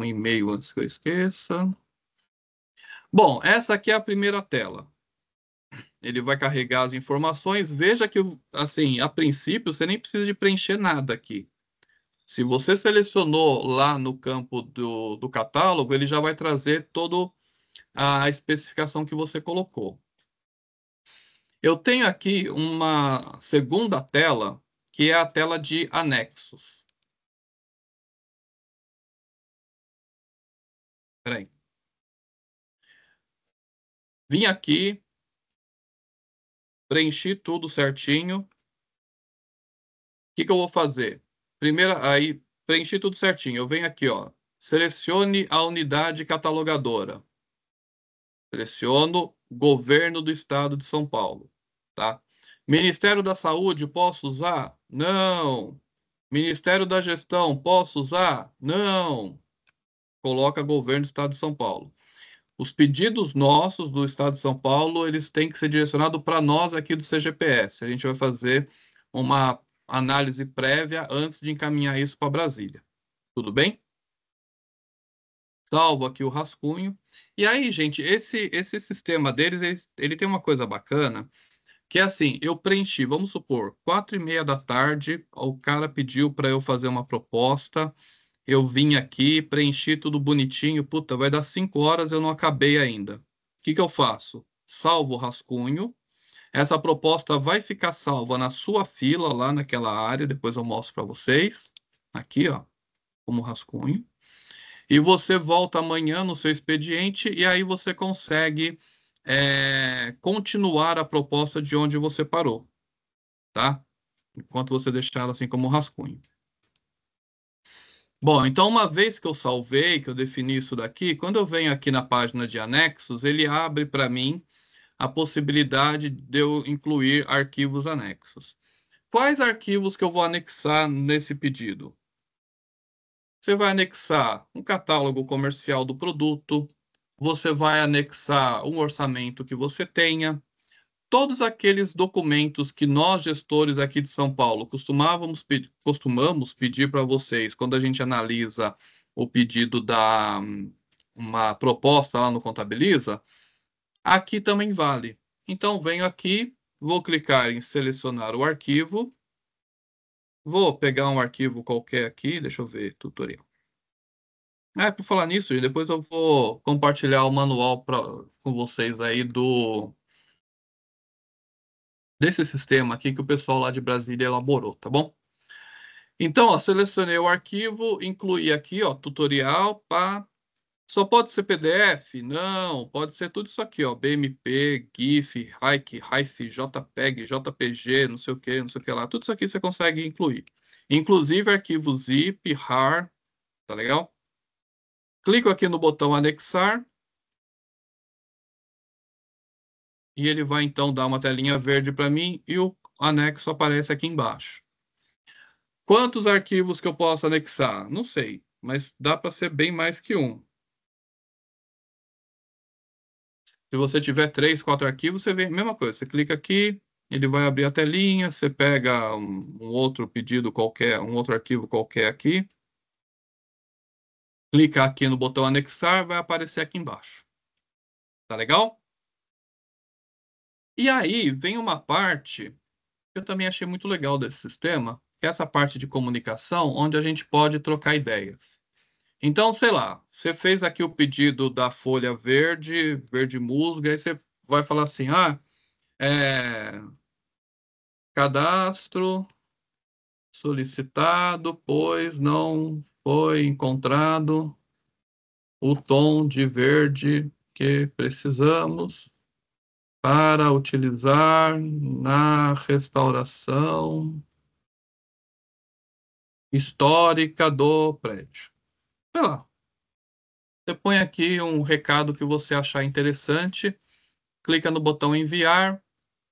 um e-mail antes que eu esqueça. Bom, essa aqui é a primeira tela. Ele vai carregar as informações. Veja que, assim, a princípio, você nem precisa de preencher nada aqui. Se você selecionou lá no campo do, do catálogo, ele já vai trazer todo a especificação que você colocou. Eu tenho aqui uma segunda tela, que é a tela de anexos. aí. Vim aqui, preenchi tudo certinho. O que, que eu vou fazer? Primeiro, aí, preenchi tudo certinho. Eu venho aqui, ó. Selecione a unidade catalogadora. Seleciono governo do estado de São Paulo, tá? Ministério da Saúde, posso usar? Não. Ministério da Gestão, posso usar? Não. Coloca governo do estado de São Paulo. Os pedidos nossos do estado de São Paulo, eles têm que ser direcionados para nós aqui do CGPS. A gente vai fazer uma análise prévia antes de encaminhar isso para Brasília. Tudo bem? Salvo aqui o rascunho. E aí, gente, esse, esse sistema deles, ele, ele tem uma coisa bacana, que é assim, eu preenchi, vamos supor, quatro e meia da tarde, o cara pediu para eu fazer uma proposta, eu vim aqui, preenchi tudo bonitinho, puta, vai dar cinco horas, eu não acabei ainda. O que, que eu faço? Salvo o rascunho, essa proposta vai ficar salva na sua fila, lá naquela área, depois eu mostro para vocês, aqui, ó, como rascunho. E você volta amanhã no seu expediente e aí você consegue é, continuar a proposta de onde você parou, tá? Enquanto você deixar ela assim como rascunho. Bom, então uma vez que eu salvei, que eu defini isso daqui, quando eu venho aqui na página de anexos, ele abre para mim a possibilidade de eu incluir arquivos anexos. Quais arquivos que eu vou anexar nesse pedido? Você vai anexar um catálogo comercial do produto, você vai anexar um orçamento que você tenha, todos aqueles documentos que nós, gestores aqui de São Paulo, costumávamos costumamos pedir para vocês quando a gente analisa o pedido da uma proposta lá no Contabiliza, aqui também vale. Então, venho aqui, vou clicar em selecionar o arquivo, Vou pegar um arquivo qualquer aqui, deixa eu ver, tutorial. É, por falar nisso, depois eu vou compartilhar o manual pra, com vocês aí do desse sistema aqui que o pessoal lá de Brasília elaborou, tá bom? Então, ó, selecionei o arquivo, incluí aqui, ó, tutorial, pá, só pode ser PDF? Não, pode ser tudo isso aqui, ó. BMP, GIF, HIC, HIF, JPEG, JPG, não sei o que, não sei o que lá. Tudo isso aqui você consegue incluir. Inclusive arquivo zip, RAR, tá legal? Clico aqui no botão anexar. E ele vai então dar uma telinha verde para mim e o anexo aparece aqui embaixo. Quantos arquivos que eu posso anexar? Não sei, mas dá para ser bem mais que um. Se você tiver três, quatro arquivos, você vê a mesma coisa. Você clica aqui, ele vai abrir a telinha, você pega um, um outro pedido qualquer, um outro arquivo qualquer aqui, clica aqui no botão anexar, vai aparecer aqui embaixo. Tá legal? E aí vem uma parte que eu também achei muito legal desse sistema, que é essa parte de comunicação, onde a gente pode trocar ideias. Então, sei lá, você fez aqui o pedido da folha verde, verde musgo, aí você vai falar assim, ah, é, cadastro solicitado, pois não foi encontrado o tom de verde que precisamos para utilizar na restauração histórica do prédio sei lá. Você põe aqui um recado que você achar interessante, clica no botão enviar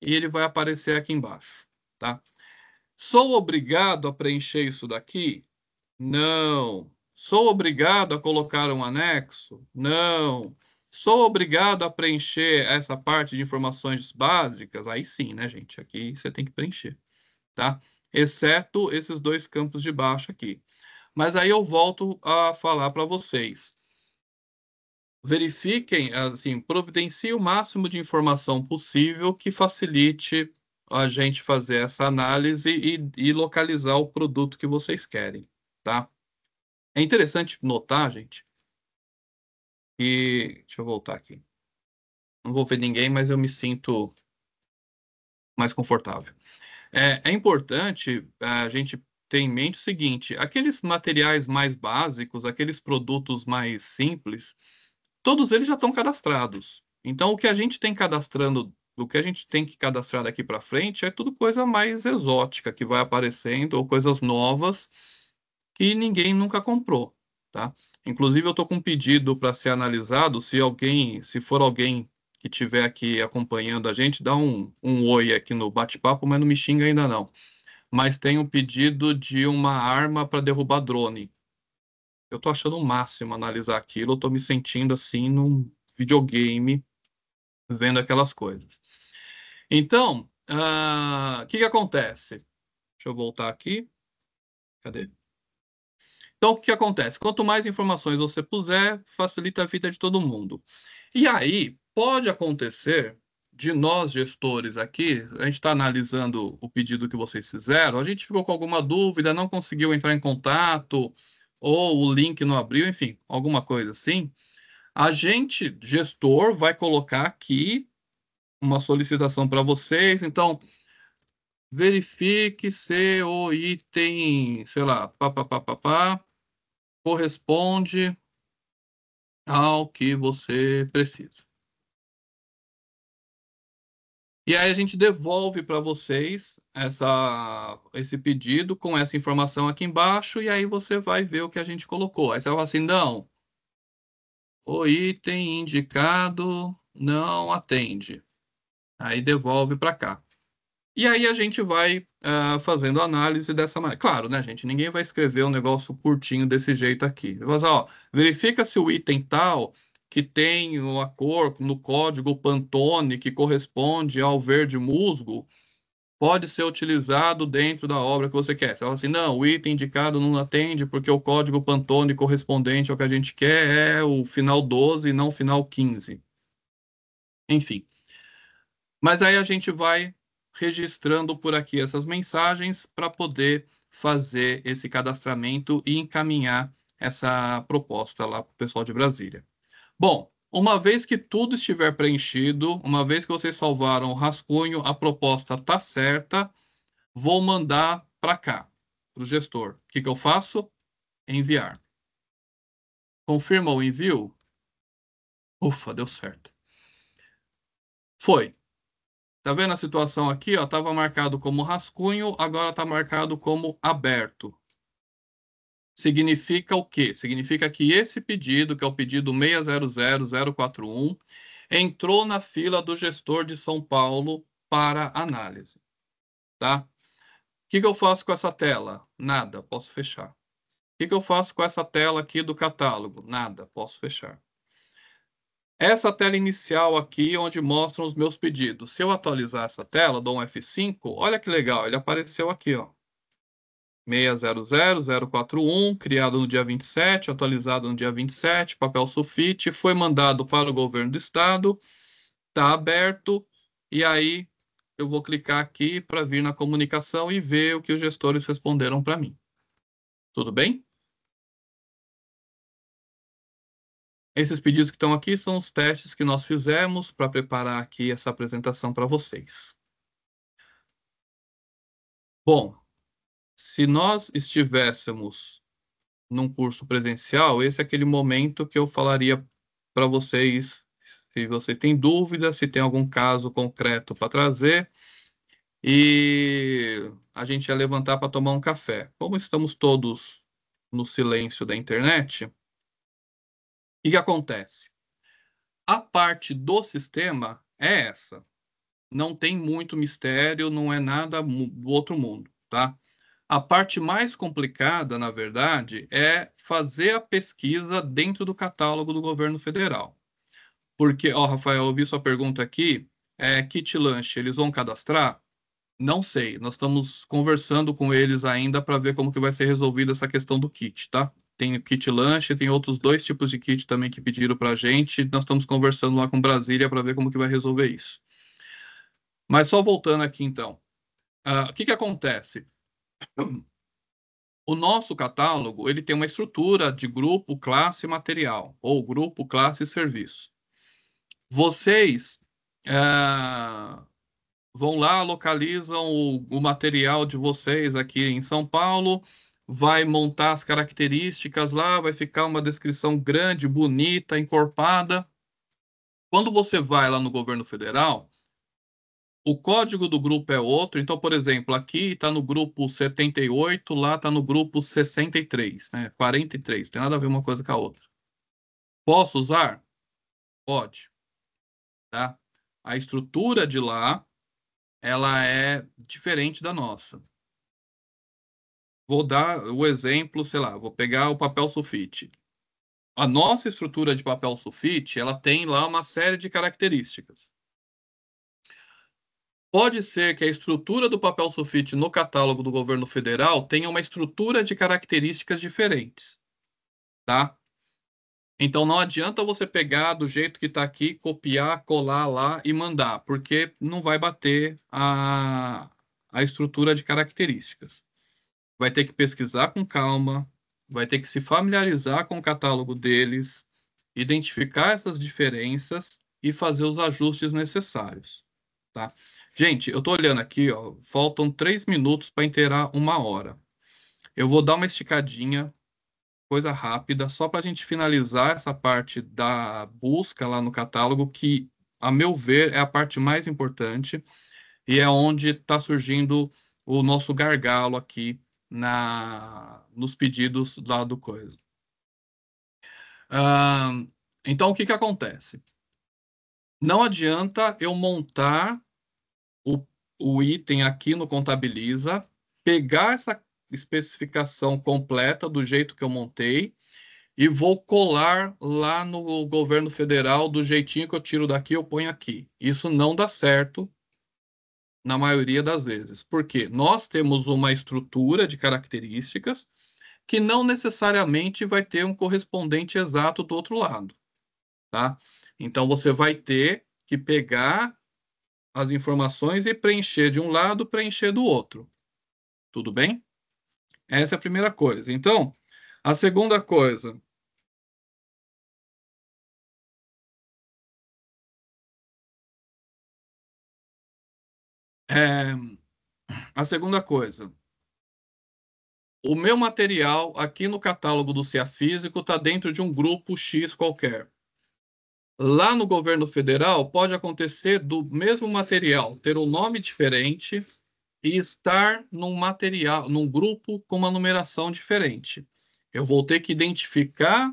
e ele vai aparecer aqui embaixo, tá? Sou obrigado a preencher isso daqui? Não. Sou obrigado a colocar um anexo? Não. Sou obrigado a preencher essa parte de informações básicas? Aí sim, né, gente? Aqui você tem que preencher, tá? Exceto esses dois campos de baixo aqui. Mas aí eu volto a falar para vocês. Verifiquem, assim, providencie o máximo de informação possível que facilite a gente fazer essa análise e, e localizar o produto que vocês querem, tá? É interessante notar, gente, que... Deixa eu voltar aqui. Não vou ver ninguém, mas eu me sinto mais confortável. É, é importante eh, a gente ter em mente o seguinte: aqueles materiais mais básicos, aqueles produtos mais simples, todos eles já estão cadastrados. Então, o que a gente tem cadastrando, o que a gente tem que cadastrar daqui para frente é tudo coisa mais exótica que vai aparecendo ou coisas novas que ninguém nunca comprou, tá? Inclusive, eu estou com um pedido para ser analisado. Se alguém, se for alguém que estiver aqui acompanhando a gente, dá um, um oi aqui no bate-papo, mas não me xinga ainda não mas tem um pedido de uma arma para derrubar drone. Eu tô achando o máximo analisar aquilo, eu tô me sentindo assim num videogame vendo aquelas coisas. Então, o uh, ah, que, que acontece? Deixa eu voltar aqui. Cadê? Então, o que acontece? Quanto mais informações você puser, facilita a vida de todo mundo. E aí, pode acontecer de nós gestores aqui, a gente está analisando o pedido que vocês fizeram, a gente ficou com alguma dúvida, não conseguiu entrar em contato, ou o link não abriu, enfim, alguma coisa assim. A gente, gestor, vai colocar aqui uma solicitação para vocês. Então, verifique se o item, sei lá, pá, pá, pá, pá, pá, corresponde ao que você precisa. E aí a gente devolve para vocês essa, esse pedido com essa informação aqui embaixo e aí você vai ver o que a gente colocou. Aí você fala assim, não, o item indicado não atende. Aí devolve para cá. E aí a gente vai uh, fazendo análise dessa maneira. Claro, né, gente? Ninguém vai escrever um negócio curtinho desse jeito aqui. Mas, assim, ó, verifica se o item tal que tem a cor no código Pantone, que corresponde ao verde musgo, pode ser utilizado dentro da obra que você quer. Você fala assim, não, o item indicado não atende porque o código Pantone correspondente ao que a gente quer é o final 12 e não o final 15. Enfim. Mas aí a gente vai registrando por aqui essas mensagens para poder fazer esse cadastramento e encaminhar essa proposta lá para o pessoal de Brasília. Bom, uma vez que tudo estiver preenchido, uma vez que vocês salvaram o rascunho, a proposta está certa, vou mandar para cá, para o gestor. O que, que eu faço? Enviar. Confirma o envio? Ufa, deu certo. Foi. Tá vendo a situação aqui? Estava marcado como rascunho, agora está marcado como aberto significa o quê? Significa que esse pedido, que é o pedido 600041, entrou na fila do gestor de São Paulo para análise. Tá? O que, que eu faço com essa tela? Nada, posso fechar. O que, que eu faço com essa tela aqui do catálogo? Nada, posso fechar. Essa tela inicial aqui, onde mostram os meus pedidos. Se eu atualizar essa tela, dou um F5, olha que legal, ele apareceu aqui, ó. 600041, criado no dia 27, atualizado no dia 27, papel sulfite, foi mandado para o governo do estado, está aberto, e aí eu vou clicar aqui para vir na comunicação e ver o que os gestores responderam para mim. Tudo bem? Esses pedidos que estão aqui são os testes que nós fizemos para preparar aqui essa apresentação para vocês. Bom, se nós estivéssemos num curso presencial, esse é aquele momento que eu falaria para vocês se você tem dúvida, se tem algum caso concreto para trazer. E a gente ia levantar para tomar um café. Como estamos todos no silêncio da internet, o que, que acontece? A parte do sistema é essa. Não tem muito mistério, não é nada do outro mundo, tá? A parte mais complicada, na verdade, é fazer a pesquisa dentro do catálogo do governo federal. Porque, ó, Rafael, eu vi sua pergunta aqui. É, kit lanche, eles vão cadastrar? Não sei. Nós estamos conversando com eles ainda para ver como que vai ser resolvida essa questão do kit, tá? Tem o kit lanche, tem outros dois tipos de kit também que pediram para a gente. Nós estamos conversando lá com Brasília para ver como que vai resolver isso. Mas só voltando aqui então, uh, o que, que acontece? O nosso catálogo ele tem uma estrutura de grupo, classe, e material ou grupo, classe e serviço. Vocês é, vão lá, localizam o, o material de vocês aqui em São Paulo, vai montar as características lá, vai ficar uma descrição grande, bonita, encorpada. Quando você vai lá no governo federal, o código do grupo é outro, então, por exemplo, aqui está no grupo 78, lá está no grupo 63, né? 43, não tem nada a ver uma coisa com a outra. Posso usar? Pode. Tá? A estrutura de lá, ela é diferente da nossa. Vou dar o exemplo, sei lá, vou pegar o papel sulfite. A nossa estrutura de papel sulfite, ela tem lá uma série de características. Pode ser que a estrutura do papel sulfite no catálogo do governo federal tenha uma estrutura de características diferentes, tá? Então não adianta você pegar do jeito que está aqui, copiar, colar lá e mandar, porque não vai bater a, a estrutura de características. Vai ter que pesquisar com calma, vai ter que se familiarizar com o catálogo deles, identificar essas diferenças e fazer os ajustes necessários, tá? Gente, eu tô olhando aqui, ó, faltam três minutos para inteirar uma hora. Eu vou dar uma esticadinha, coisa rápida, só para a gente finalizar essa parte da busca lá no catálogo, que, a meu ver, é a parte mais importante e é onde está surgindo o nosso gargalo aqui na nos pedidos lá do coisa. Uh, então, o que, que acontece? Não adianta eu montar o item aqui no Contabiliza, pegar essa especificação completa do jeito que eu montei e vou colar lá no governo federal do jeitinho que eu tiro daqui, eu ponho aqui. Isso não dá certo na maioria das vezes, porque nós temos uma estrutura de características que não necessariamente vai ter um correspondente exato do outro lado, tá? Então você vai ter que pegar as informações e preencher de um lado, preencher do outro. Tudo bem? Essa é a primeira coisa. Então, a segunda coisa. É, a segunda coisa. O meu material aqui no catálogo do Cia Físico está dentro de um grupo X qualquer. Lá no governo federal, pode acontecer do mesmo material ter um nome diferente e estar num material, num grupo com uma numeração diferente. Eu vou ter que identificar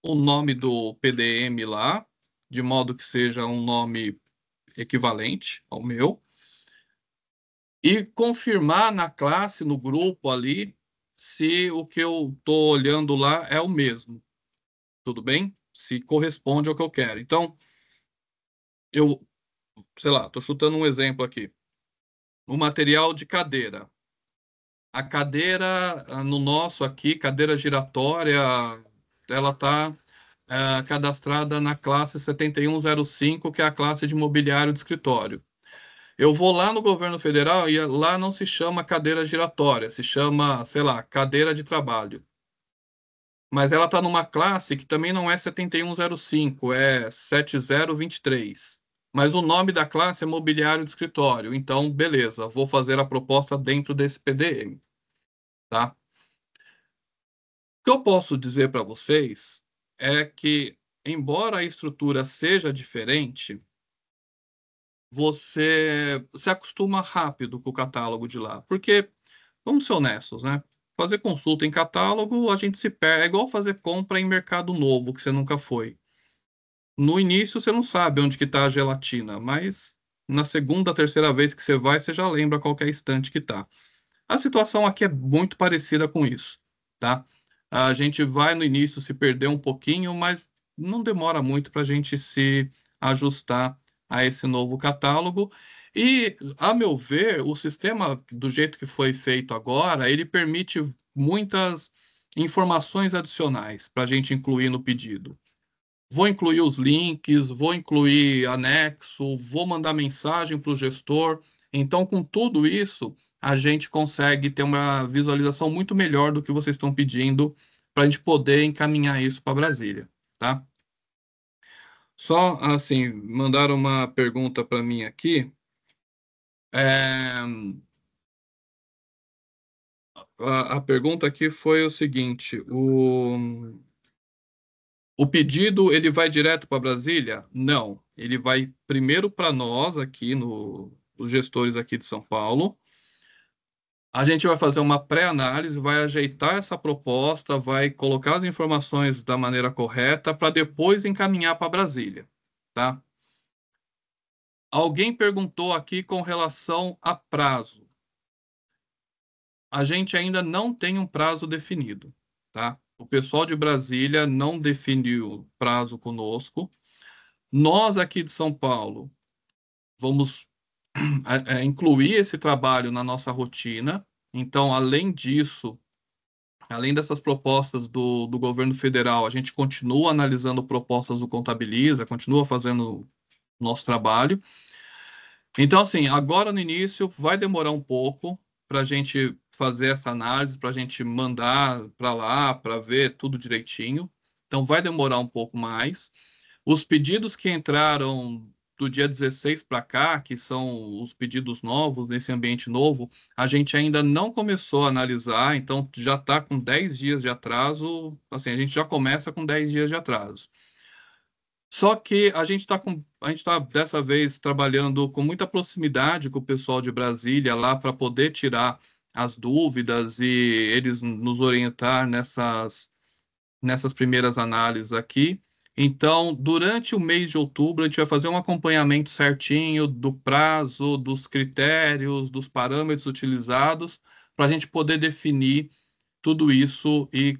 o nome do PDM lá, de modo que seja um nome equivalente ao meu, e confirmar na classe, no grupo ali, se o que eu estou olhando lá é o mesmo. Tudo bem? se corresponde ao que eu quero. Então, eu, sei lá, estou chutando um exemplo aqui. O material de cadeira. A cadeira, ah, no nosso aqui, cadeira giratória, ela está ah, cadastrada na classe 7105, que é a classe de mobiliário de escritório. Eu vou lá no governo federal e lá não se chama cadeira giratória, se chama, sei lá, cadeira de trabalho mas ela está numa classe que também não é 7105, é 7023. Mas o nome da classe é mobiliário de escritório, então beleza, vou fazer a proposta dentro desse PDM. Tá? O que eu posso dizer para vocês é que, embora a estrutura seja diferente, você se acostuma rápido com o catálogo de lá. Porque, vamos ser honestos, né? Fazer consulta em catálogo, a gente se perde. É igual fazer compra em mercado novo, que você nunca foi. No início, você não sabe onde que está a gelatina, mas na segunda, terceira vez que você vai, você já lembra qual é a estante que está. A situação aqui é muito parecida com isso, tá? A gente vai no início se perder um pouquinho, mas não demora muito para a gente se ajustar a esse novo catálogo. E, a meu ver, o sistema, do jeito que foi feito agora, ele permite muitas informações adicionais para a gente incluir no pedido. Vou incluir os links, vou incluir anexo, vou mandar mensagem para o gestor. Então, com tudo isso, a gente consegue ter uma visualização muito melhor do que vocês estão pedindo para a gente poder encaminhar isso para Brasília, tá? Só, assim, mandaram uma pergunta para mim aqui. É... A, a, pergunta aqui foi o seguinte: o, o pedido ele vai direto para Brasília? Não, ele vai primeiro para nós aqui no os gestores aqui de São Paulo. A gente vai fazer uma pré-análise, vai ajeitar essa proposta, vai colocar as informações da maneira correta para depois encaminhar para Brasília, tá? Alguém perguntou aqui com relação a prazo. A gente ainda não tem um prazo definido, tá? O pessoal de Brasília não definiu prazo conosco. Nós aqui de São Paulo vamos <clears throat> é, é, incluir esse trabalho na nossa rotina. Então, além disso, além dessas propostas do, do governo federal, a gente continua analisando propostas do Contabiliza, continua fazendo nosso trabalho. Então, assim, agora no início vai demorar um pouco para a gente fazer essa análise, para a gente mandar para lá, para ver tudo direitinho. Então, vai demorar um pouco mais. Os pedidos que entraram do dia 16 para cá, que são os pedidos novos nesse ambiente novo, a gente ainda não começou a analisar, então já está com 10 dias de atraso. Assim, a gente já começa com 10 dias de atraso. Só que a gente está a gente está dessa vez trabalhando com muita proximidade com o pessoal de Brasília lá para poder tirar as dúvidas e eles nos orientar nessas nessas primeiras análises aqui. Então, durante o mês de outubro, a gente vai fazer um acompanhamento certinho do prazo, dos critérios, dos parâmetros utilizados, para a gente poder definir tudo isso e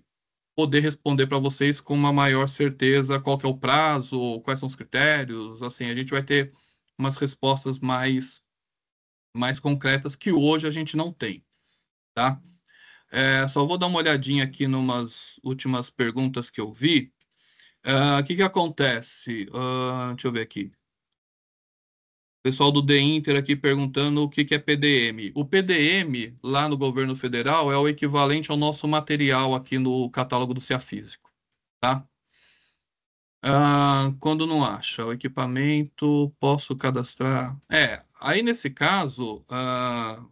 poder responder para vocês com uma maior certeza qual é o prazo, quais são os critérios, assim, a gente vai ter umas respostas mais, mais concretas que hoje a gente não tem, tá? É, só vou dar uma olhadinha aqui numas últimas perguntas que eu vi. Ah, o uh, que, que acontece? Uh, deixa eu ver aqui pessoal do The Inter aqui perguntando o que, que é PDM. O PDM, lá no governo federal, é o equivalente ao nosso material aqui no catálogo do Cia Físico. Tá? Ah, quando não acha o equipamento, posso cadastrar? É, aí nesse caso, ah,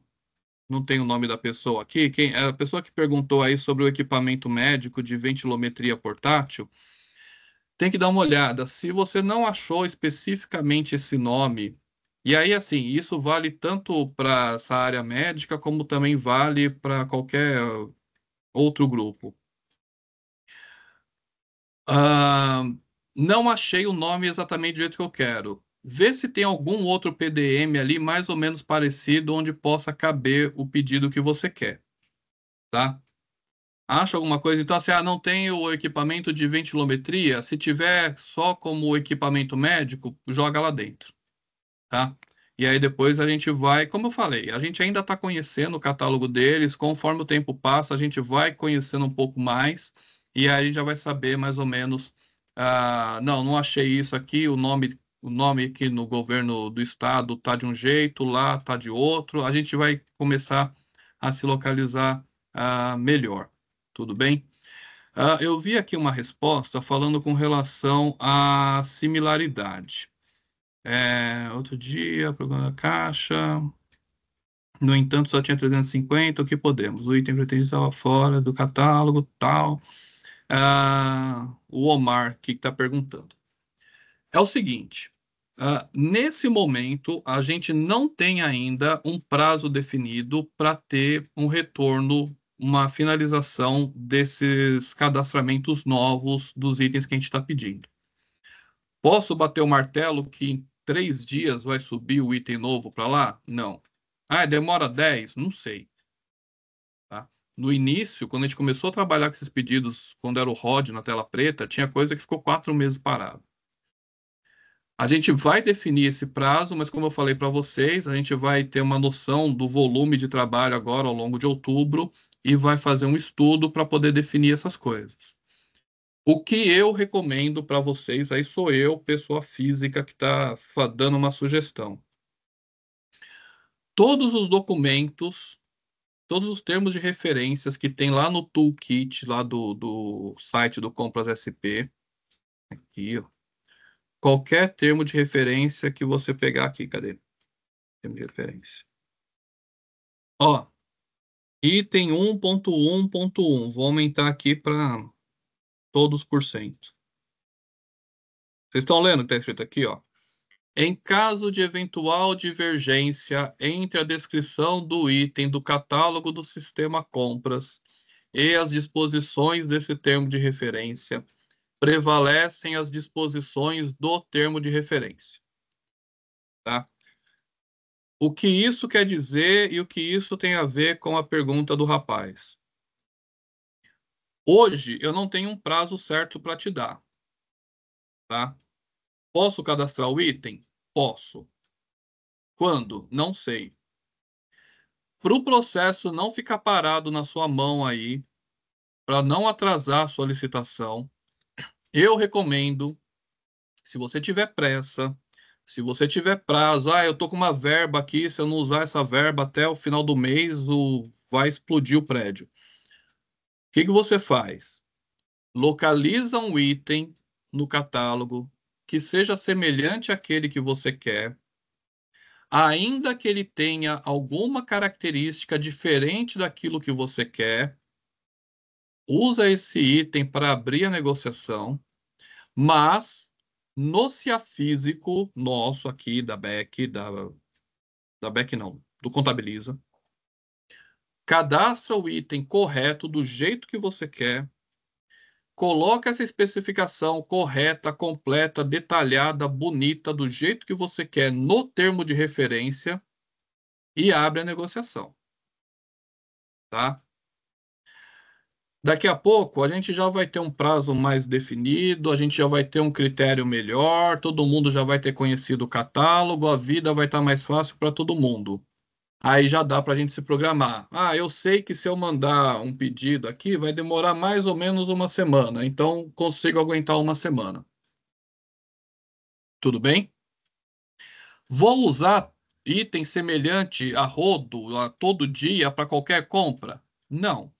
não tem o nome da pessoa aqui, quem, a pessoa que perguntou aí sobre o equipamento médico de ventilometria portátil, tem que dar uma olhada. Se você não achou especificamente esse nome e aí, assim, isso vale tanto para essa área médica, como também vale para qualquer outro grupo. Uh, não achei o nome exatamente do jeito que eu quero. Vê se tem algum outro PDM ali mais ou menos parecido onde possa caber o pedido que você quer, tá? Acha alguma coisa? Então, assim, ah, não tem o equipamento de ventilometria? Se tiver só como equipamento médico, joga lá dentro tá? E aí depois a gente vai, como eu falei, a gente ainda está conhecendo o catálogo deles, conforme o tempo passa, a gente vai conhecendo um pouco mais, e aí a gente já vai saber mais ou menos, ah, não, não achei isso aqui, o nome, o nome aqui no governo do estado tá de um jeito, lá tá de outro, a gente vai começar a se localizar ah, melhor, tudo bem? Ah, eu vi aqui uma resposta falando com relação à similaridade. É, outro dia, procurando da caixa. No entanto, só tinha 350, o que podemos? O item pretendido estava fora do catálogo, tal. Ah, o Omar, que está perguntando. É o seguinte, ah, nesse momento, a gente não tem ainda um prazo definido para ter um retorno, uma finalização desses cadastramentos novos dos itens que a gente está pedindo. Posso bater o martelo que três dias vai subir o item novo para lá? Não. Ah, demora dez? Não sei. Tá? No início, quando a gente começou a trabalhar com esses pedidos, quando era o ROD na tela preta, tinha coisa que ficou quatro meses parada. A gente vai definir esse prazo, mas como eu falei para vocês, a gente vai ter uma noção do volume de trabalho agora ao longo de outubro e vai fazer um estudo para poder definir essas coisas. O que eu recomendo para vocês, aí sou eu, pessoa física, que está dando uma sugestão. Todos os documentos, todos os termos de referências que tem lá no toolkit, lá do, do site do Compras SP, aqui, ó. qualquer termo de referência que você pegar aqui, cadê? Termo de referência. Ó, item 1.1.1, vou aumentar aqui para todos por cento. Vocês estão lendo o que está escrito aqui, ó. Em caso de eventual divergência entre a descrição do item do catálogo do sistema compras e as disposições desse termo de referência, prevalecem as disposições do termo de referência. Tá? O que isso quer dizer e o que isso tem a ver com a pergunta do rapaz? Hoje eu não tenho um prazo certo para te dar. Tá? Posso cadastrar o item? Posso. Quando? Não sei. Para o processo não ficar parado na sua mão aí, para não atrasar a sua licitação, eu recomendo, se você tiver pressa, se você tiver prazo, ah, eu tô com uma verba aqui, se eu não usar essa verba até o final do mês, o... vai explodir o prédio que, que você faz? Localiza um item no catálogo que seja semelhante àquele que você quer, ainda que ele tenha alguma característica diferente daquilo que você quer. Usa esse item para abrir a negociação, mas no CIA físico nosso aqui da Beck da, da Beck não, do Contabiliza, cadastra o item correto do jeito que você quer, coloca essa especificação correta, completa, detalhada, bonita, do jeito que você quer no termo de referência e abre a negociação. Tá? Daqui a pouco a gente já vai ter um prazo mais definido, a gente já vai ter um critério melhor, todo mundo já vai ter conhecido o catálogo, a vida vai estar tá mais fácil para todo mundo aí já dá para a gente se programar. Ah, eu sei que se eu mandar um pedido aqui, vai demorar mais ou menos uma semana, então consigo aguentar uma semana. Tudo bem? Vou usar item semelhante a rodo a todo dia para qualquer compra? Não.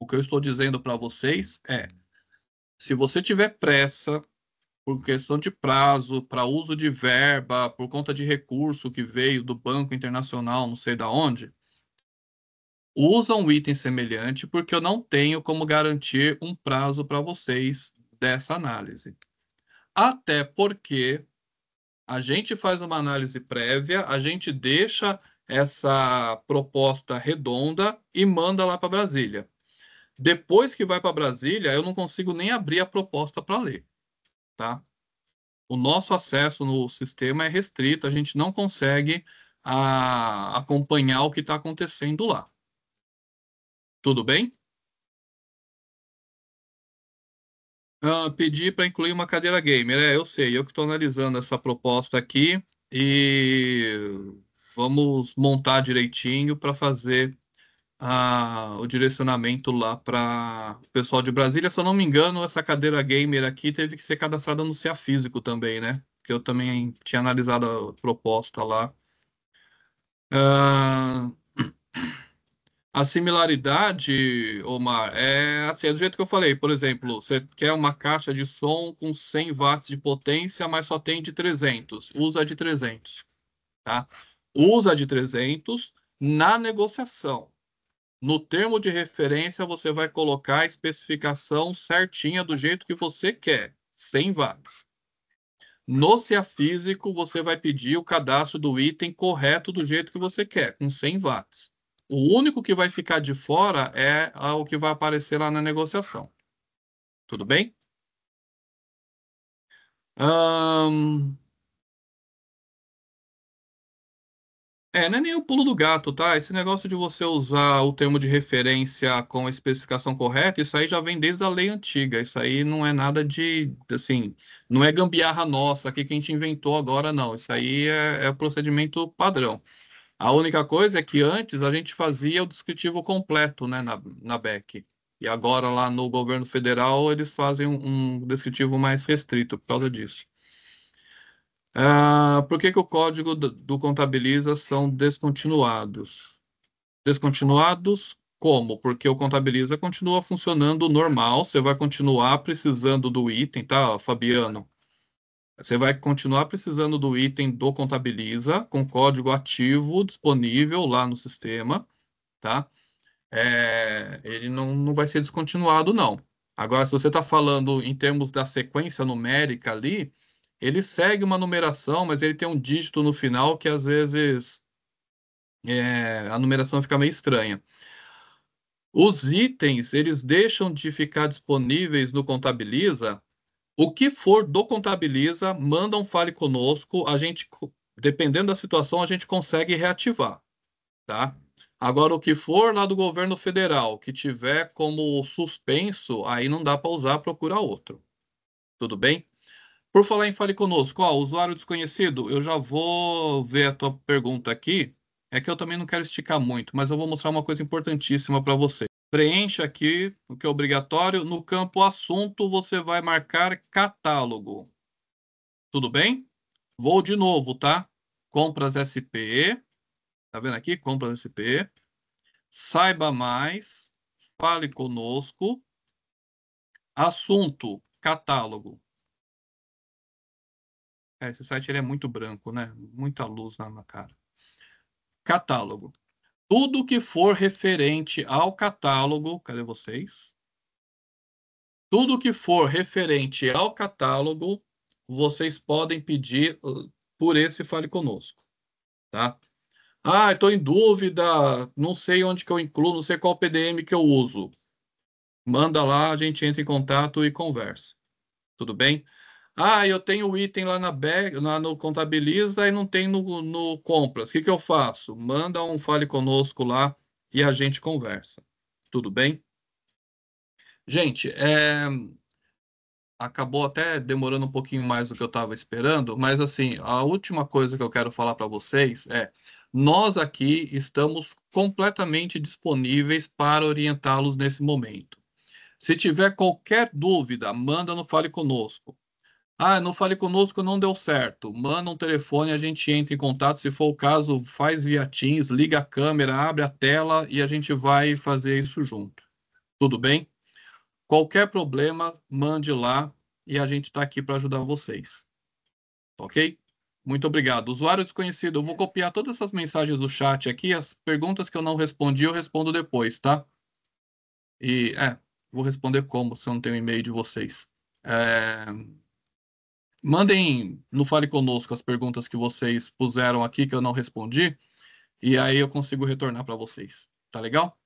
O que eu estou dizendo para vocês é: se você tiver pressa, por questão de prazo, para uso de verba, por conta de recurso que veio do Banco Internacional, não sei da onde, usam um item semelhante porque eu não tenho como garantir um prazo para vocês dessa análise. Até porque a gente faz uma análise prévia, a gente deixa essa proposta redonda e manda lá para Brasília. Depois que vai para Brasília, eu não consigo nem abrir a proposta para ler tá? O nosso acesso no sistema é restrito, a gente não consegue a, ah, acompanhar o que está acontecendo lá. Tudo bem? Ah, pedi para incluir uma cadeira gamer. É, eu sei, eu que estou analisando essa proposta aqui e vamos montar direitinho para fazer a, o direcionamento lá para o pessoal de Brasília. Se eu não me engano, essa cadeira gamer aqui teve que ser cadastrada no Cia Físico também, né? Que eu também tinha analisado a proposta lá. Uh... A similaridade, Omar, é assim, é do jeito que eu falei. Por exemplo, você quer uma caixa de som com 100 watts de potência, mas só tem de 300. Usa de 300, tá? Usa de 300 na negociação. No termo de referência, você vai colocar a especificação certinha do jeito que você quer, sem vagas. No CIA físico, você vai pedir o cadastro do item correto do jeito que você quer, com 100 watts. O único que vai ficar de fora é o que vai aparecer lá na negociação. Tudo bem? Um, É, não é nem o pulo do gato, tá? Esse negócio de você usar o termo de referência com a especificação correta, isso aí já vem desde a lei antiga. Isso aí não é nada de, assim, não é gambiarra nossa aqui que a gente inventou agora, não. Isso aí é, é procedimento padrão. A única coisa é que antes a gente fazia o descritivo completo, né, na, na BEC. E agora lá no governo federal eles fazem um, um descritivo mais restrito por causa disso. Ah, por que, que o código do, do Contabiliza são descontinuados? Descontinuados como? Porque o Contabiliza continua funcionando normal, você vai continuar precisando do item, tá, Fabiano? Você vai continuar precisando do item do Contabiliza com código ativo disponível lá no sistema, tá? É, ele não, não vai ser descontinuado, não. Agora, se você está falando em termos da sequência numérica ali, ele segue uma numeração, mas ele tem um dígito no final que às vezes é, a numeração fica meio estranha. Os itens, eles deixam de ficar disponíveis no Contabiliza. O que for do Contabiliza, manda um fale conosco. A gente, dependendo da situação, a gente consegue reativar, tá? Agora, o que for lá do governo federal, que tiver como suspenso, aí não dá para usar, procura outro. Tudo bem? Por falar em Fale Conosco, ó, usuário desconhecido, eu já vou ver a tua pergunta aqui. É que eu também não quero esticar muito, mas eu vou mostrar uma coisa importantíssima para você. Preencha aqui o que é obrigatório. No campo assunto, você vai marcar catálogo. Tudo bem? Vou de novo, tá? Compras SP. Tá vendo aqui? Compras SP. Saiba mais. Fale conosco. Assunto, catálogo. É, esse site ele é muito branco, né? Muita luz na, na cara. Catálogo. Tudo que for referente ao catálogo, cadê vocês? Tudo que for referente ao catálogo, vocês podem pedir uh, por esse Fale Conosco, tá? Ah, estou em dúvida, não sei onde que eu incluo, não sei qual PDM que eu uso. Manda lá, a gente entra em contato e conversa. Tudo bem? Ah, eu tenho o item lá na bag, lá no Contabiliza e não tem no, no Compras. O que, que eu faço? Manda um fale conosco lá e a gente conversa. Tudo bem? Gente, é... acabou até demorando um pouquinho mais do que eu estava esperando, mas assim, a última coisa que eu quero falar para vocês é: nós aqui estamos completamente disponíveis para orientá-los nesse momento. Se tiver qualquer dúvida, manda no Fale Conosco. Ah, não fale conosco, não deu certo. Manda um telefone, a gente entra em contato. Se for o caso, faz via Teams, liga a câmera, abre a tela e a gente vai fazer isso junto. Tudo bem? Qualquer problema, mande lá e a gente está aqui para ajudar vocês. Ok? Muito obrigado. Usuário desconhecido, eu vou copiar todas essas mensagens do chat aqui. As perguntas que eu não respondi, eu respondo depois, tá? E, é, vou responder como, se eu não tenho e-mail de vocês. É mandem no Fale Conosco as perguntas que vocês puseram aqui que eu não respondi, e aí eu consigo retornar para vocês. Tá legal?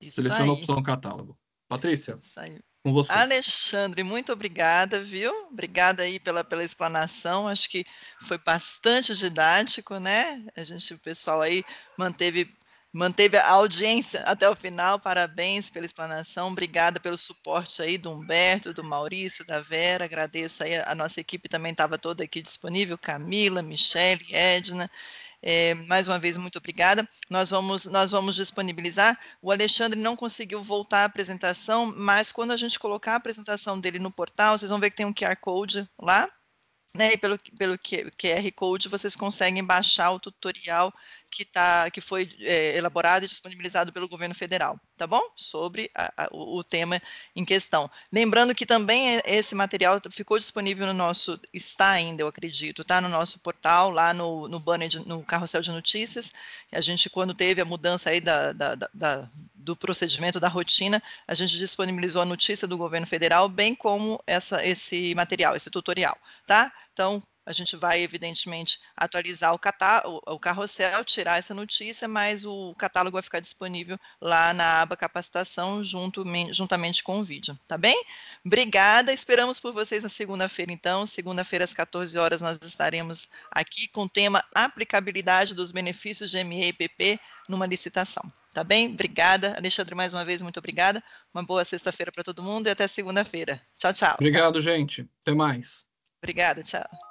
Isso Seleciona a opção catálogo. Patrícia, Isso aí. com você. Alexandre, muito obrigada, viu? Obrigada aí pela, pela explanação. Acho que foi bastante didático, né? A gente, o pessoal aí manteve manteve a audiência até o final. Parabéns pela explanação. Obrigada pelo suporte aí do Humberto, do Maurício, da Vera. Agradeço aí. A nossa equipe também estava toda aqui disponível. Camila, Michele, Edna. É, mais uma vez, muito obrigada. Nós vamos, nós vamos disponibilizar. O Alexandre não conseguiu voltar à apresentação, mas quando a gente colocar a apresentação dele no portal, vocês vão ver que tem um QR Code lá. Né, e pelo, pelo QR Code vocês conseguem baixar o tutorial que, tá, que foi é, elaborado e disponibilizado pelo governo federal, tá bom? Sobre a, a, o, tema em questão. Lembrando que também é, esse material ficou disponível no nosso, está ainda, eu acredito, tá? No nosso portal, lá no, no banner, de, no carrossel de notícias. A gente, quando teve a mudança aí da, da, da do procedimento, da rotina, a gente disponibilizou a notícia do governo federal, bem como essa, esse material, esse tutorial, tá? Então, a gente vai, evidentemente, atualizar o, catá o carrossel, tirar essa notícia, mas o catálogo vai ficar disponível lá na aba capacitação, junto, juntamente com o vídeo, tá bem? Obrigada, esperamos por vocês na segunda-feira, então. Segunda-feira, às 14 horas, nós estaremos aqui com o tema Aplicabilidade dos Benefícios de MEPP numa licitação. Tá bem? Obrigada. Alexandre, mais uma vez, muito obrigada. Uma boa sexta-feira para todo mundo e até segunda-feira. Tchau, tchau. Obrigado, gente. Até mais. Obrigada, tchau.